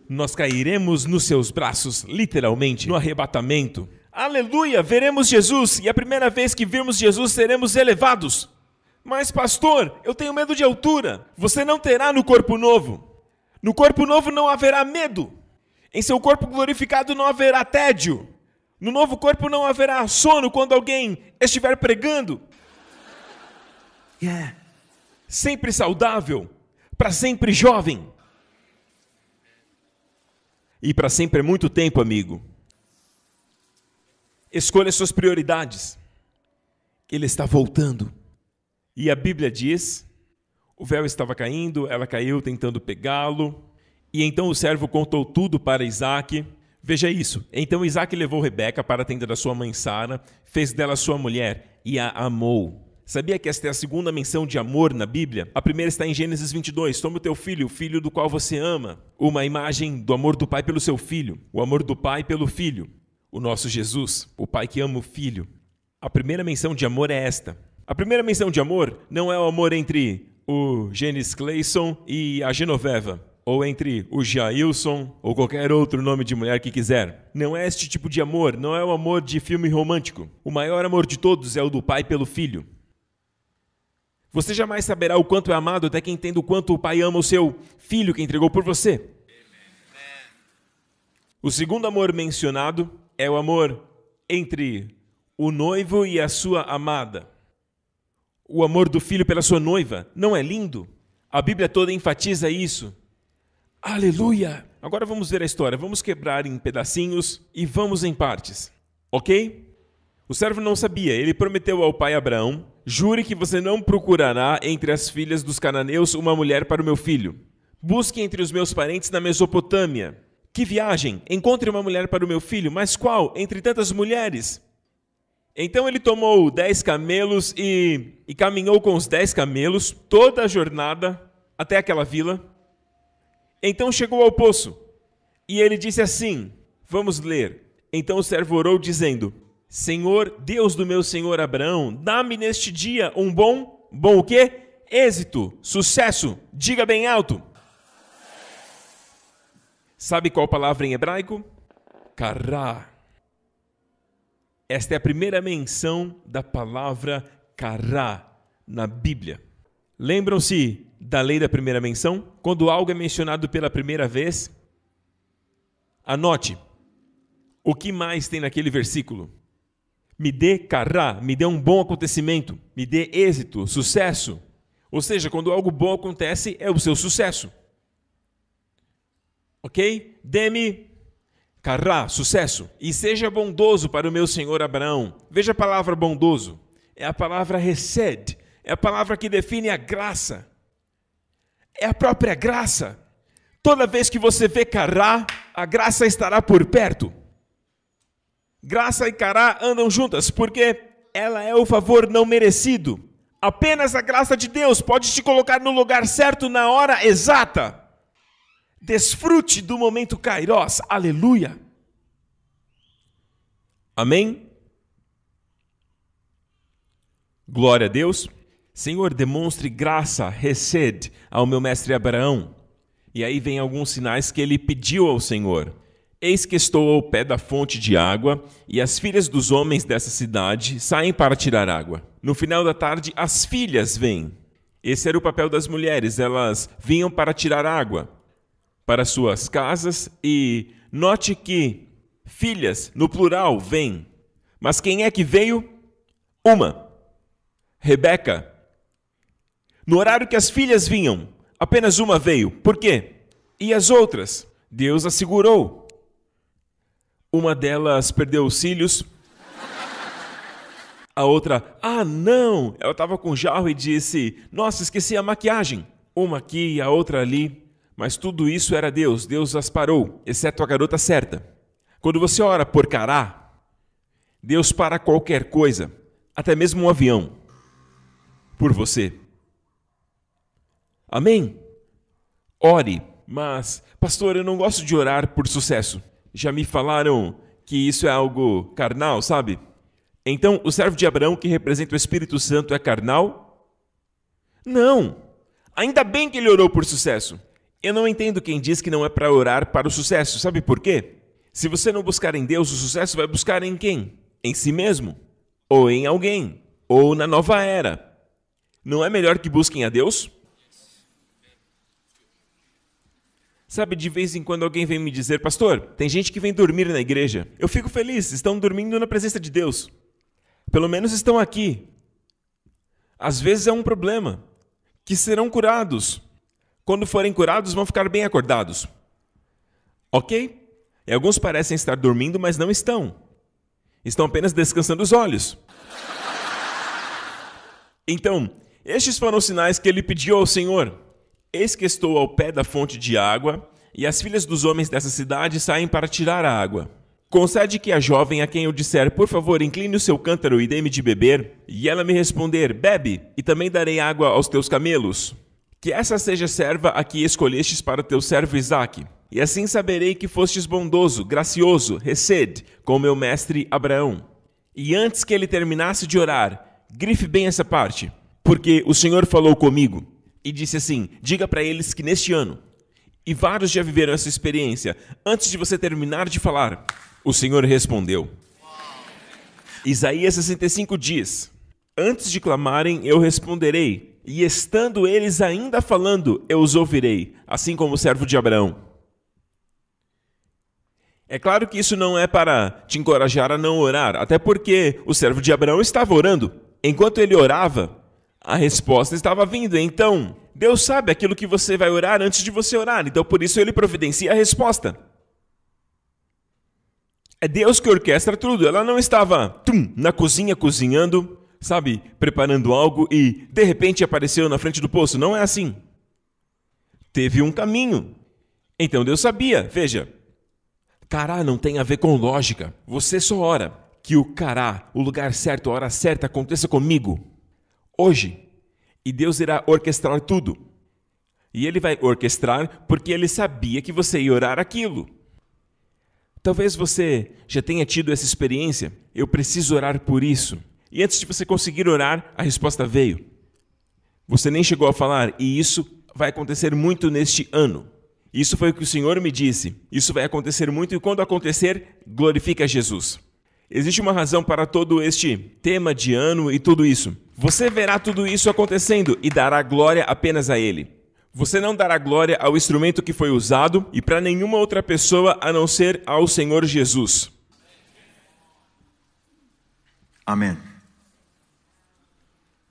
Nós cairemos nos seus braços, literalmente, no arrebatamento. Aleluia! Veremos Jesus e a primeira vez que virmos Jesus seremos elevados. Mas, pastor, eu tenho medo de altura. Você não terá no corpo novo. No corpo novo não haverá medo. Em seu corpo glorificado não haverá tédio. No novo corpo não haverá sono quando alguém estiver pregando. Yeah. Sempre saudável, para sempre jovem. E para sempre é muito tempo, amigo. Escolha suas prioridades. Ele está voltando. E a Bíblia diz: o véu estava caindo, ela caiu tentando pegá-lo. E então o servo contou tudo para Isaac. Veja isso. Então Isaac levou Rebeca para a tenda da sua mãe Sara, fez dela sua mulher e a amou. Sabia que esta é a segunda menção de amor na Bíblia? A primeira está em Gênesis 22. Toma o teu filho, o filho do qual você ama. Uma imagem do amor do pai pelo seu filho, o amor do pai pelo filho. O nosso Jesus, o pai que ama o filho. A primeira menção de amor é esta. A primeira menção de amor não é o amor entre o Genis Clayson e a Genoveva, ou entre o Jailson ou qualquer outro nome de mulher que quiser. Não é este tipo de amor, não é o amor de filme romântico. O maior amor de todos é o do pai pelo filho. Você jamais saberá o quanto é amado até que entenda o quanto o Pai ama o seu filho que entregou por você. O segundo amor mencionado é o amor entre o noivo e a sua amada. O amor do filho pela sua noiva não é lindo? A Bíblia toda enfatiza isso. Aleluia! Agora vamos ver a história. Vamos quebrar em pedacinhos e vamos em partes. Ok? O servo não sabia. Ele prometeu ao pai Abraão Jure que você não procurará entre as filhas dos cananeus uma mulher para o meu filho. Busque entre os meus parentes na Mesopotâmia. Que viagem! Encontre uma mulher para o meu filho, mas qual? Entre tantas mulheres. Então ele tomou dez camelos e, e caminhou com os dez camelos toda a jornada até aquela vila. Então chegou ao poço e ele disse assim: Vamos ler. Então o servo orou, dizendo: Senhor, Deus do meu senhor Abraão, dá-me neste dia um bom, bom o quê? Êxito, sucesso, diga bem alto. Sabe qual palavra em hebraico? Kará. Esta é a primeira menção da palavra kará na Bíblia. Lembram-se da lei da primeira menção? Quando algo é mencionado pela primeira vez, anote o que mais tem naquele versículo. Me dê cará, me dê um bom acontecimento, me dê êxito, sucesso. Ou seja, quando algo bom acontece, é o seu sucesso. Ok? Dê-me cará, sucesso. E seja bondoso para o meu senhor Abraão. Veja a palavra bondoso. É a palavra resed. É a palavra que define a graça. É a própria graça. Toda vez que você vê cará, a graça estará por perto. Graça e cará andam juntas, porque ela é o favor não merecido. Apenas a graça de Deus pode te colocar no lugar certo na hora exata. Desfrute do momento Kairos. Aleluia. Amém? Glória a Deus. Senhor, demonstre graça, recede ao meu mestre Abraão. E aí vem alguns sinais que ele pediu ao Senhor. Eis que estou ao pé da fonte de água, e as filhas dos homens dessa cidade saem para tirar água. No final da tarde, as filhas vêm. Esse era o papel das mulheres, elas vinham para tirar água para suas casas, e note que filhas, no plural, vêm. Mas quem é que veio? Uma, Rebeca. No horário que as filhas vinham, apenas uma veio. Por quê? E as outras? Deus assegurou uma delas perdeu os cílios. A outra, ah não! Ela estava com jarro e disse, nossa, esqueci a maquiagem. Uma aqui e a outra ali. Mas tudo isso era Deus, Deus as parou, exceto a garota certa. Quando você ora por cará, Deus para qualquer coisa, até mesmo um avião, por você. Amém? Ore, mas, pastor, eu não gosto de orar por sucesso já me falaram que isso é algo carnal, sabe? Então, o servo de Abraão que representa o Espírito Santo é carnal? Não! Ainda bem que ele orou por sucesso. Eu não entendo quem diz que não é para orar para o sucesso, sabe por quê? Se você não buscar em Deus, o sucesso vai buscar em quem? Em si mesmo, ou em alguém, ou na nova era. Não é melhor que busquem a Deus? Sabe, de vez em quando alguém vem me dizer, pastor, tem gente que vem dormir na igreja. Eu fico feliz, estão dormindo na presença de Deus. Pelo menos estão aqui. Às vezes é um problema, que serão curados. Quando forem curados, vão ficar bem acordados. Ok? E alguns parecem estar dormindo, mas não estão. Estão apenas descansando os olhos. Então, estes foram os sinais que ele pediu ao Senhor. Eis que estou ao pé da fonte de água, e as filhas dos homens dessa cidade saem para tirar a água. Concede que a jovem a quem eu disser, por favor, incline o seu cântaro e dê-me de beber, e ela me responder, bebe, e também darei água aos teus camelos. Que essa seja serva a que escolhestes para teu servo Isaac E assim saberei que fostes bondoso, gracioso, recede, com meu mestre Abraão. E antes que ele terminasse de orar, grife bem essa parte, porque o Senhor falou comigo e disse assim: Diga para eles que neste ano, e vários já viveram essa experiência, antes de você terminar de falar, o Senhor respondeu. Isaías 65 diz: Antes de clamarem, eu responderei, e estando eles ainda falando, eu os ouvirei, assim como o servo de Abraão. É claro que isso não é para te encorajar a não orar, até porque o servo de Abraão estava orando. Enquanto ele orava, a resposta estava vindo, então. Deus sabe aquilo que você vai orar antes de você orar, então por isso ele providencia a resposta. É Deus que orquestra tudo. Ela não estava tum, na cozinha cozinhando, sabe, preparando algo e de repente apareceu na frente do poço. Não é assim. Teve um caminho. Então Deus sabia. Veja, cará não tem a ver com lógica. Você só ora. Que o cará, o lugar certo, a hora certa aconteça comigo hoje, e Deus irá orquestrar tudo. E Ele vai orquestrar porque Ele sabia que você ia orar aquilo. Talvez você já tenha tido essa experiência. Eu preciso orar por isso. E antes de você conseguir orar, a resposta veio. Você nem chegou a falar, e isso vai acontecer muito neste ano. Isso foi o que o Senhor me disse. Isso vai acontecer muito, e quando acontecer, glorifica Jesus. Existe uma razão para todo este tema de ano e tudo isso. Você verá tudo isso acontecendo e dará glória apenas a Ele. Você não dará glória ao instrumento que foi usado e para nenhuma outra pessoa a não ser ao Senhor Jesus. Amém.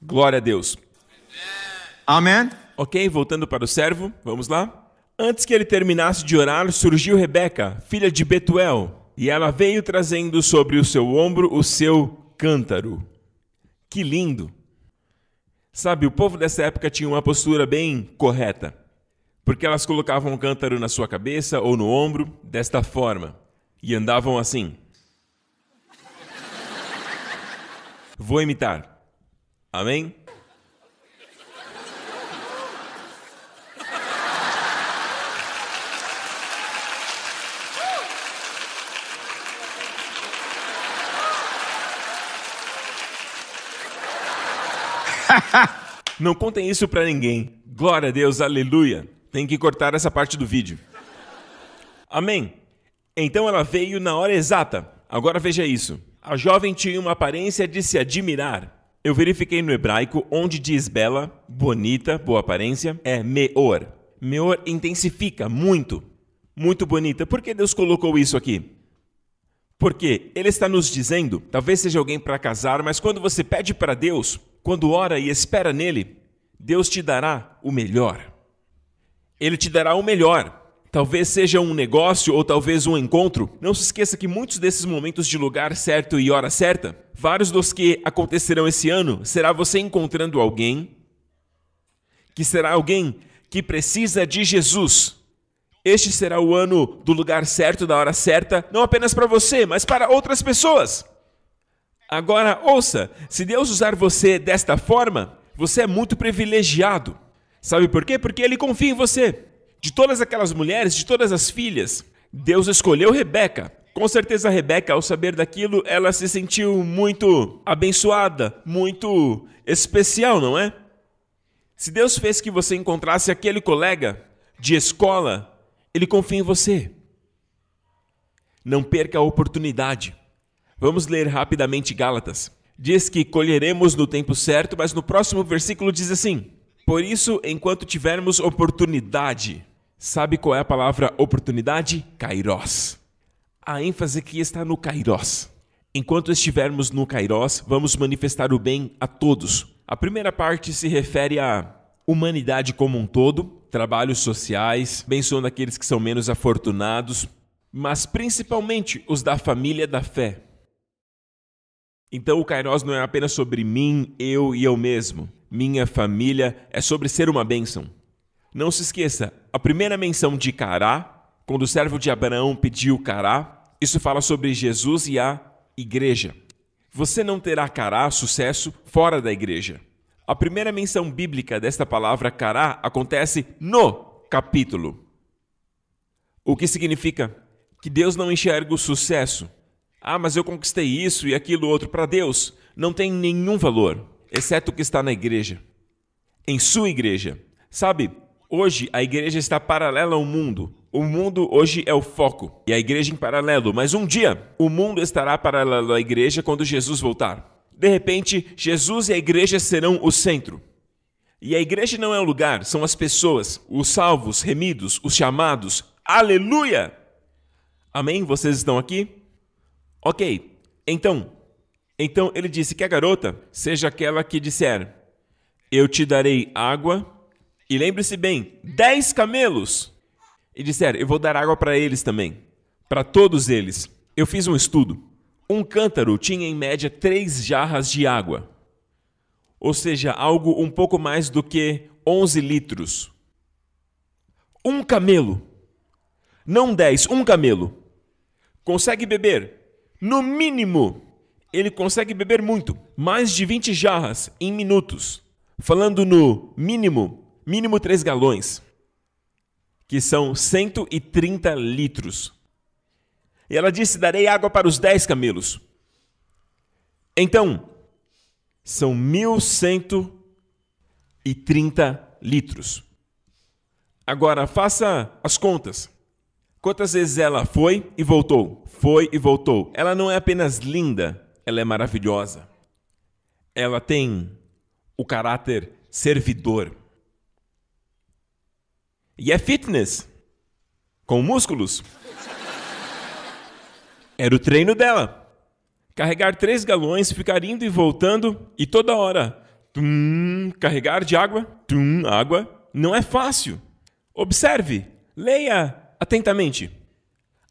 Glória a Deus. Amém. Ok, voltando para o servo, vamos lá. Antes que ele terminasse de orar, surgiu Rebeca, filha de Betuel, e ela veio trazendo sobre o seu ombro o seu cântaro. Que lindo! Sabe, o povo dessa época tinha uma postura bem correta, porque elas colocavam um cântaro na sua cabeça ou no ombro, desta forma, e andavam assim. Vou imitar. Amém? Ah! Não contem isso para ninguém. Glória a Deus, aleluia. Tem que cortar essa parte do vídeo. Amém. Então ela veio na hora exata. Agora veja isso. A jovem tinha uma aparência de se admirar. Eu verifiquei no hebraico onde diz bela, bonita, boa aparência, é meor. Meor intensifica muito. Muito bonita. Por que Deus colocou isso aqui? Porque ele está nos dizendo, talvez seja alguém para casar, mas quando você pede para Deus, quando ora e espera nele, Deus te dará o melhor. Ele te dará o melhor. Talvez seja um negócio ou talvez um encontro. Não se esqueça que muitos desses momentos de lugar certo e hora certa, vários dos que acontecerão esse ano, será você encontrando alguém que será alguém que precisa de Jesus. Este será o ano do lugar certo, da hora certa, não apenas para você, mas para outras pessoas. Agora, ouça: se Deus usar você desta forma, você é muito privilegiado. Sabe por quê? Porque Ele confia em você. De todas aquelas mulheres, de todas as filhas, Deus escolheu Rebeca. Com certeza, Rebeca, ao saber daquilo, ela se sentiu muito abençoada, muito especial, não é? Se Deus fez que você encontrasse aquele colega de escola, ele confia em você. Não perca a oportunidade. Vamos ler rapidamente Gálatas. Diz que colheremos no tempo certo, mas no próximo versículo diz assim: Por isso, enquanto tivermos oportunidade. Sabe qual é a palavra oportunidade? Kairos. A ênfase aqui está no Kairos. Enquanto estivermos no Kairos, vamos manifestar o bem a todos. A primeira parte se refere à humanidade como um todo, trabalhos sociais, benção daqueles que são menos afortunados, mas principalmente os da família da fé. Então o Kairos não é apenas sobre mim, eu e eu mesmo, minha família, é sobre ser uma bênção. Não se esqueça, a primeira menção de Cará, quando o servo de Abraão pediu Cará, isso fala sobre Jesus e a igreja. Você não terá Cará, sucesso, fora da igreja. A primeira menção bíblica desta palavra Cará acontece no capítulo. O que significa que Deus não enxerga o sucesso ah, mas eu conquistei isso e aquilo outro. Para Deus, não tem nenhum valor, exceto o que está na igreja, em sua igreja. Sabe, hoje a igreja está paralela ao mundo. O mundo hoje é o foco e a igreja em paralelo, mas um dia o mundo estará paralelo à igreja quando Jesus voltar. De repente, Jesus e a igreja serão o centro. E a igreja não é um lugar, são as pessoas, os salvos, remidos, os chamados. Aleluia! Amém? Vocês estão aqui? Ok, então, então ele disse que a garota seja aquela que disser: Eu te darei água, e lembre-se bem, dez camelos. E disser: Eu vou dar água para eles também, para todos eles. Eu fiz um estudo. Um cântaro tinha em média três jarras de água, ou seja, algo um pouco mais do que 11 litros. Um camelo, não dez, um camelo, consegue beber no mínimo, ele consegue beber muito, mais de 20 jarras em minutos. Falando no mínimo, mínimo 3 galões, que são 130 litros. E ela disse: Darei água para os 10 camelos. Então, são 1130 litros. Agora, faça as contas. Quantas vezes ela foi e voltou, foi e voltou. Ela não é apenas linda, ela é maravilhosa. Ela tem o caráter servidor. E é fitness com músculos. Era o treino dela. Carregar três galões, ficar indo e voltando, e toda hora. Tum, carregar de água, tum, água. Não é fácil. Observe, leia atentamente,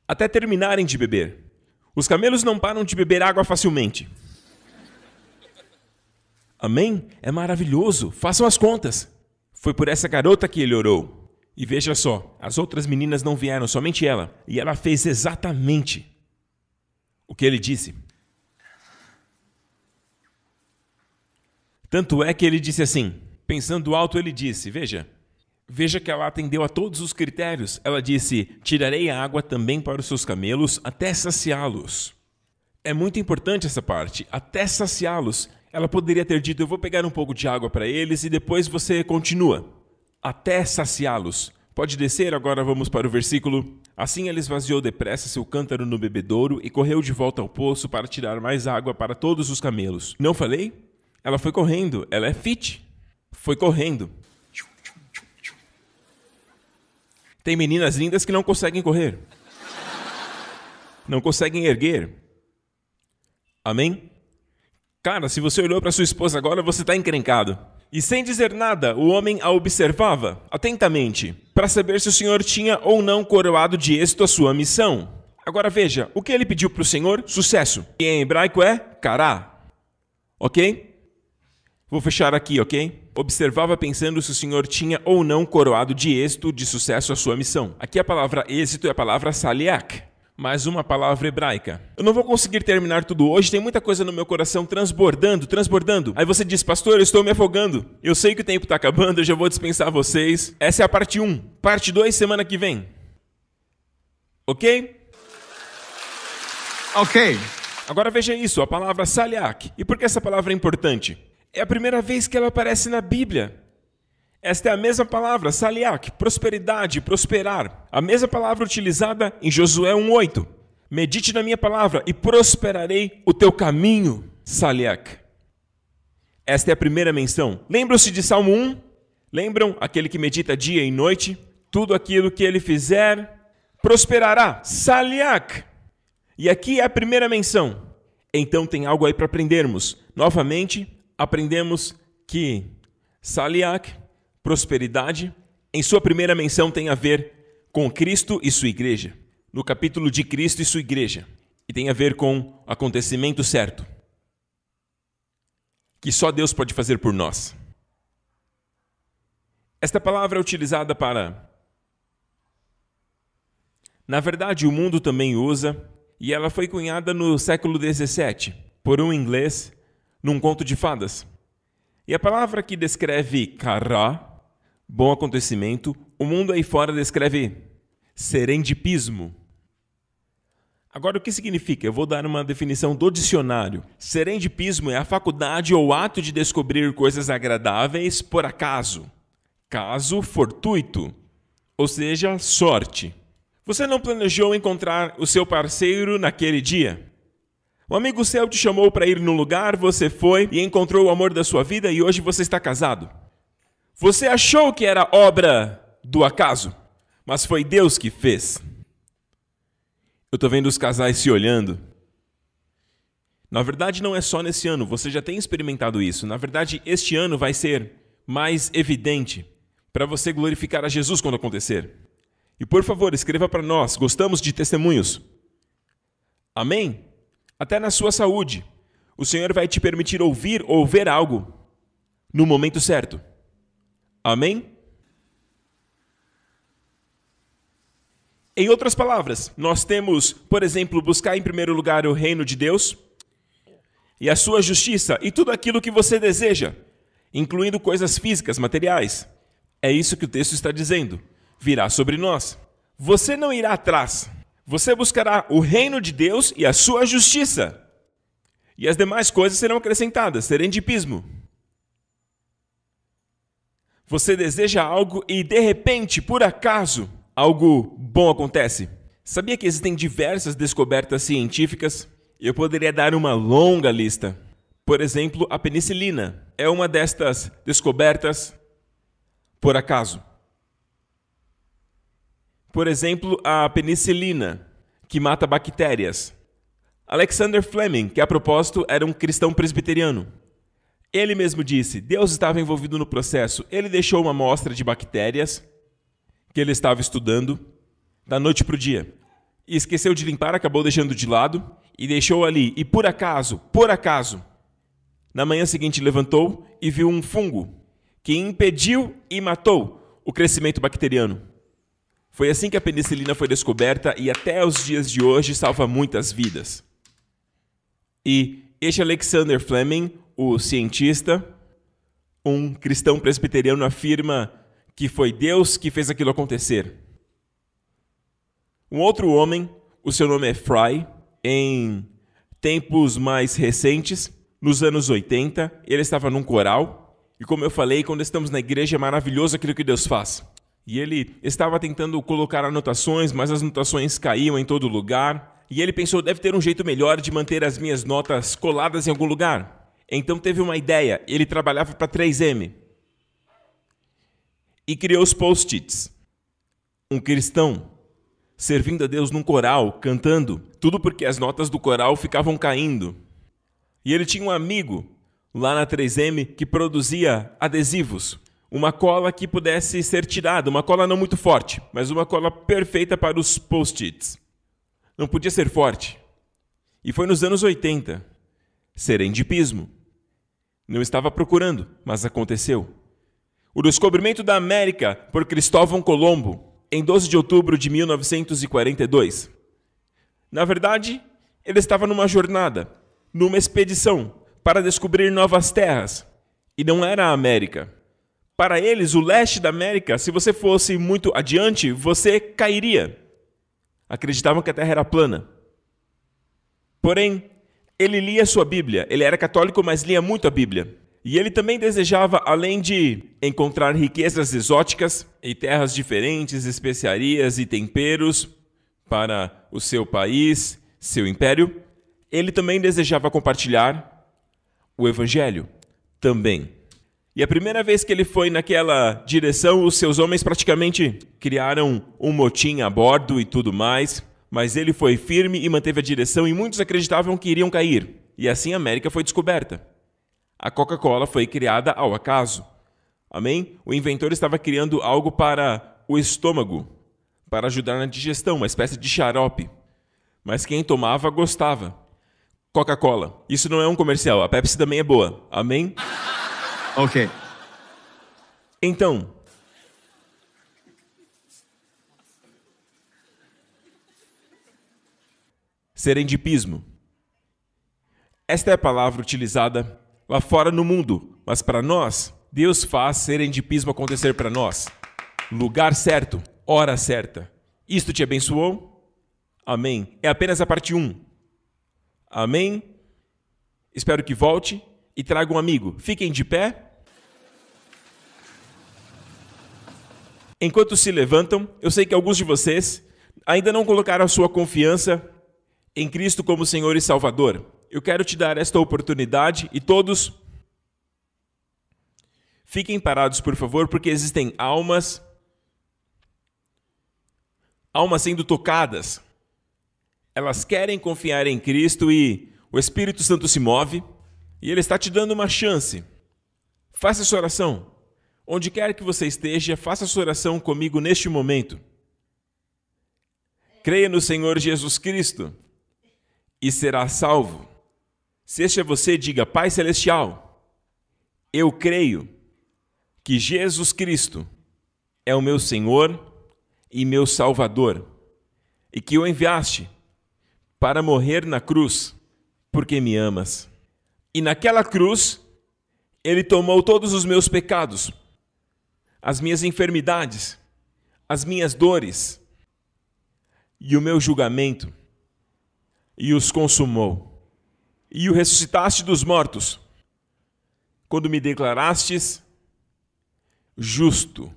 até terminarem de beber. Os camelos não param de beber água facilmente. Amém? É maravilhoso. Façam as contas. Foi por essa garota que ele orou. E veja só, as outras meninas não vieram, somente ela. E ela fez exatamente o que ele disse. Tanto é que ele disse assim, pensando alto, ele disse: Veja, Veja que ela atendeu a todos os critérios. Ela disse: Tirarei a água também para os seus camelos até saciá-los. É muito importante essa parte, até saciá-los. Ela poderia ter dito: Eu vou pegar um pouco de água para eles e depois você continua. Até saciá-los. Pode descer, agora vamos para o versículo. Assim ela esvaziou depressa seu cântaro no bebedouro e correu de volta ao poço para tirar mais água para todos os camelos. Não falei? Ela foi correndo, ela é fit. Foi correndo. Tem meninas lindas que não conseguem correr. Não conseguem erguer. Amém? Cara, se você olhou para sua esposa agora, você está encrencado. E sem dizer nada, o homem a observava atentamente para saber se o senhor tinha ou não coroado de êxito a sua missão. Agora veja, o que ele pediu para o senhor? Sucesso. E em hebraico é kará. Ok? Vou fechar aqui, ok? Observava pensando se o senhor tinha ou não coroado de êxito, de sucesso a sua missão. Aqui a palavra êxito é a palavra saliak, mais uma palavra hebraica. Eu não vou conseguir terminar tudo hoje, tem muita coisa no meu coração transbordando, transbordando. Aí você diz, pastor, eu estou me afogando. Eu sei que o tempo está acabando, eu já vou dispensar vocês. Essa é a parte 1. Parte 2, semana que vem. Ok? Ok. Agora veja isso, a palavra saliak. E por que essa palavra é importante? É a primeira vez que ela aparece na Bíblia. Esta é a mesma palavra, saliak, prosperidade, prosperar. A mesma palavra utilizada em Josué 1,8. Medite na minha palavra e prosperarei o teu caminho, saliak. Esta é a primeira menção. Lembram-se de Salmo 1? Lembram aquele que medita dia e noite? Tudo aquilo que ele fizer prosperará, saliak. E aqui é a primeira menção. Então tem algo aí para aprendermos. Novamente, aprendemos que Saliak, prosperidade, em sua primeira menção tem a ver com Cristo e sua igreja, no capítulo de Cristo e sua igreja, e tem a ver com acontecimento certo, que só Deus pode fazer por nós. Esta palavra é utilizada para. Na verdade, o mundo também usa, e ela foi cunhada no século XVII por um inglês num conto de fadas. E a palavra que descreve cará, bom acontecimento, o mundo aí fora descreve serendipismo. Agora, o que significa? Eu vou dar uma definição do dicionário. Serendipismo é a faculdade ou ato de descobrir coisas agradáveis por acaso. Caso fortuito, ou seja, sorte. Você não planejou encontrar o seu parceiro naquele dia, um amigo seu te chamou para ir num lugar, você foi e encontrou o amor da sua vida e hoje você está casado. Você achou que era obra do acaso, mas foi Deus que fez. Eu estou vendo os casais se olhando. Na verdade, não é só nesse ano, você já tem experimentado isso. Na verdade, este ano vai ser mais evidente para você glorificar a Jesus quando acontecer. E por favor, escreva para nós, gostamos de testemunhos. Amém? até na sua saúde. O Senhor vai te permitir ouvir ou ver algo no momento certo. Amém? Em outras palavras, nós temos, por exemplo, buscar em primeiro lugar o reino de Deus e a sua justiça e tudo aquilo que você deseja, incluindo coisas físicas, materiais. É isso que o texto está dizendo. Virá sobre nós. Você não irá atrás você buscará o reino de Deus e a sua justiça, e as demais coisas serão acrescentadas, serendipismo. Você deseja algo e de repente, por acaso, algo bom acontece. Sabia que existem diversas descobertas científicas? Eu poderia dar uma longa lista. Por exemplo, a penicilina é uma destas descobertas por acaso. Por exemplo, a penicilina, que mata bactérias. Alexander Fleming, que a propósito era um cristão presbiteriano. Ele mesmo disse: Deus estava envolvido no processo. Ele deixou uma amostra de bactérias que ele estava estudando da noite para o dia. E esqueceu de limpar, acabou deixando de lado e deixou ali. E por acaso, por acaso, na manhã seguinte levantou e viu um fungo que impediu e matou o crescimento bacteriano. Foi assim que a penicilina foi descoberta e até os dias de hoje salva muitas vidas. E este é Alexander Fleming, o cientista, um cristão presbiteriano, afirma que foi Deus que fez aquilo acontecer. Um outro homem, o seu nome é Fry, em tempos mais recentes, nos anos 80, ele estava num coral. E como eu falei, quando estamos na igreja é maravilhoso aquilo que Deus faz. E ele estava tentando colocar anotações, mas as anotações caíam em todo lugar. E ele pensou: deve ter um jeito melhor de manter as minhas notas coladas em algum lugar. Então teve uma ideia. Ele trabalhava para 3M e criou os post-its. Um cristão servindo a Deus num coral, cantando, tudo porque as notas do coral ficavam caindo. E ele tinha um amigo lá na 3M que produzia adesivos uma cola que pudesse ser tirada, uma cola não muito forte, mas uma cola perfeita para os post-its. Não podia ser forte. E foi nos anos 80. Serendipismo. Não estava procurando, mas aconteceu. O descobrimento da América por Cristóvão Colombo, em 12 de outubro de 1942. Na verdade, ele estava numa jornada, numa expedição, para descobrir novas terras. E não era a América para eles, o leste da América, se você fosse muito adiante, você cairia. Acreditavam que a Terra era plana. Porém, ele lia sua Bíblia. Ele era católico, mas lia muito a Bíblia. E ele também desejava, além de encontrar riquezas exóticas e terras diferentes, especiarias e temperos para o seu país, seu império, ele também desejava compartilhar o Evangelho também. E a primeira vez que ele foi naquela direção, os seus homens praticamente criaram um motim a bordo e tudo mais, mas ele foi firme e manteve a direção e muitos acreditavam que iriam cair. E assim a América foi descoberta. A Coca-Cola foi criada ao acaso. Amém? O inventor estava criando algo para o estômago, para ajudar na digestão, uma espécie de xarope. Mas quem tomava gostava. Coca-Cola. Isso não é um comercial. A Pepsi também é boa. Amém? Ok. Então. Serendipismo. Esta é a palavra utilizada lá fora no mundo, mas para nós, Deus faz serendipismo acontecer para nós. Lugar certo, hora certa. Isto te abençoou? Amém. É apenas a parte 1. Amém? Espero que volte e traga um amigo. Fiquem de pé. Enquanto se levantam, eu sei que alguns de vocês ainda não colocaram a sua confiança em Cristo como Senhor e Salvador. Eu quero te dar esta oportunidade e todos fiquem parados, por favor, porque existem almas almas sendo tocadas. Elas querem confiar em Cristo e o Espírito Santo se move e ele está te dando uma chance. Faça essa oração. Onde quer que você esteja, faça sua oração comigo neste momento. Creia no Senhor Jesus Cristo e será salvo. Se este é você, diga: Pai Celestial, eu creio que Jesus Cristo é o meu Senhor e meu Salvador, e que o enviaste para morrer na cruz, porque me amas. E naquela cruz, ele tomou todos os meus pecados as minhas enfermidades, as minhas dores e o meu julgamento, e os consumou, e o ressuscitaste dos mortos, quando me declarastes justo,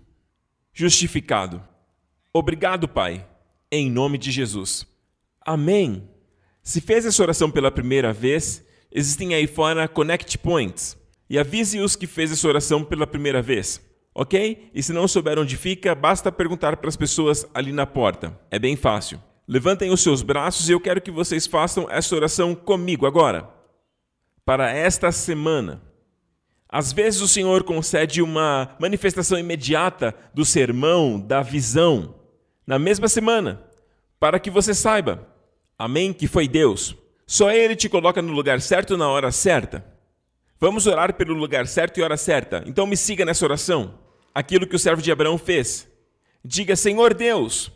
justificado. Obrigado, Pai, em nome de Jesus. Amém. Se fez essa oração pela primeira vez, existem aí fora Connect Points. E avise os que fez essa oração pela primeira vez ok? E se não souber onde fica, basta perguntar para as pessoas ali na porta. É bem fácil. Levantem os seus braços e eu quero que vocês façam essa oração comigo agora. Para esta semana. Às vezes o Senhor concede uma manifestação imediata do sermão, da visão, na mesma semana, para que você saiba, amém, que foi Deus. Só Ele te coloca no lugar certo na hora certa. Vamos orar pelo lugar certo e hora certa. Então me siga nessa oração aquilo que o servo de Abraão fez. Diga: Senhor Deus,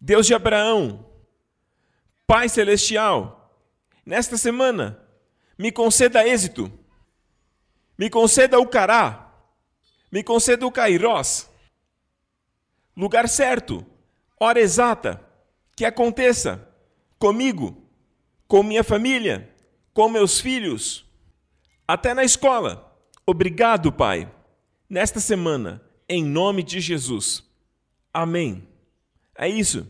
Deus de Abraão, Pai Celestial, nesta semana, me conceda êxito, me conceda o cará, me conceda o kairós, lugar certo, hora exata, que aconteça comigo, com minha família, com meus filhos, até na escola. Obrigado, Pai, nesta semana em nome de Jesus. Amém. É isso.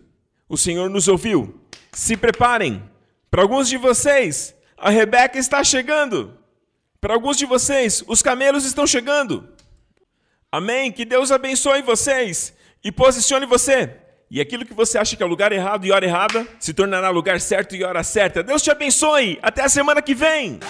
O Senhor nos ouviu. Se preparem. Para alguns de vocês, a Rebeca está chegando. Para alguns de vocês, os camelos estão chegando. Amém. Que Deus abençoe vocês e posicione você. E aquilo que você acha que é lugar errado e hora errada se tornará lugar certo e hora certa. Deus te abençoe. Até a semana que vem.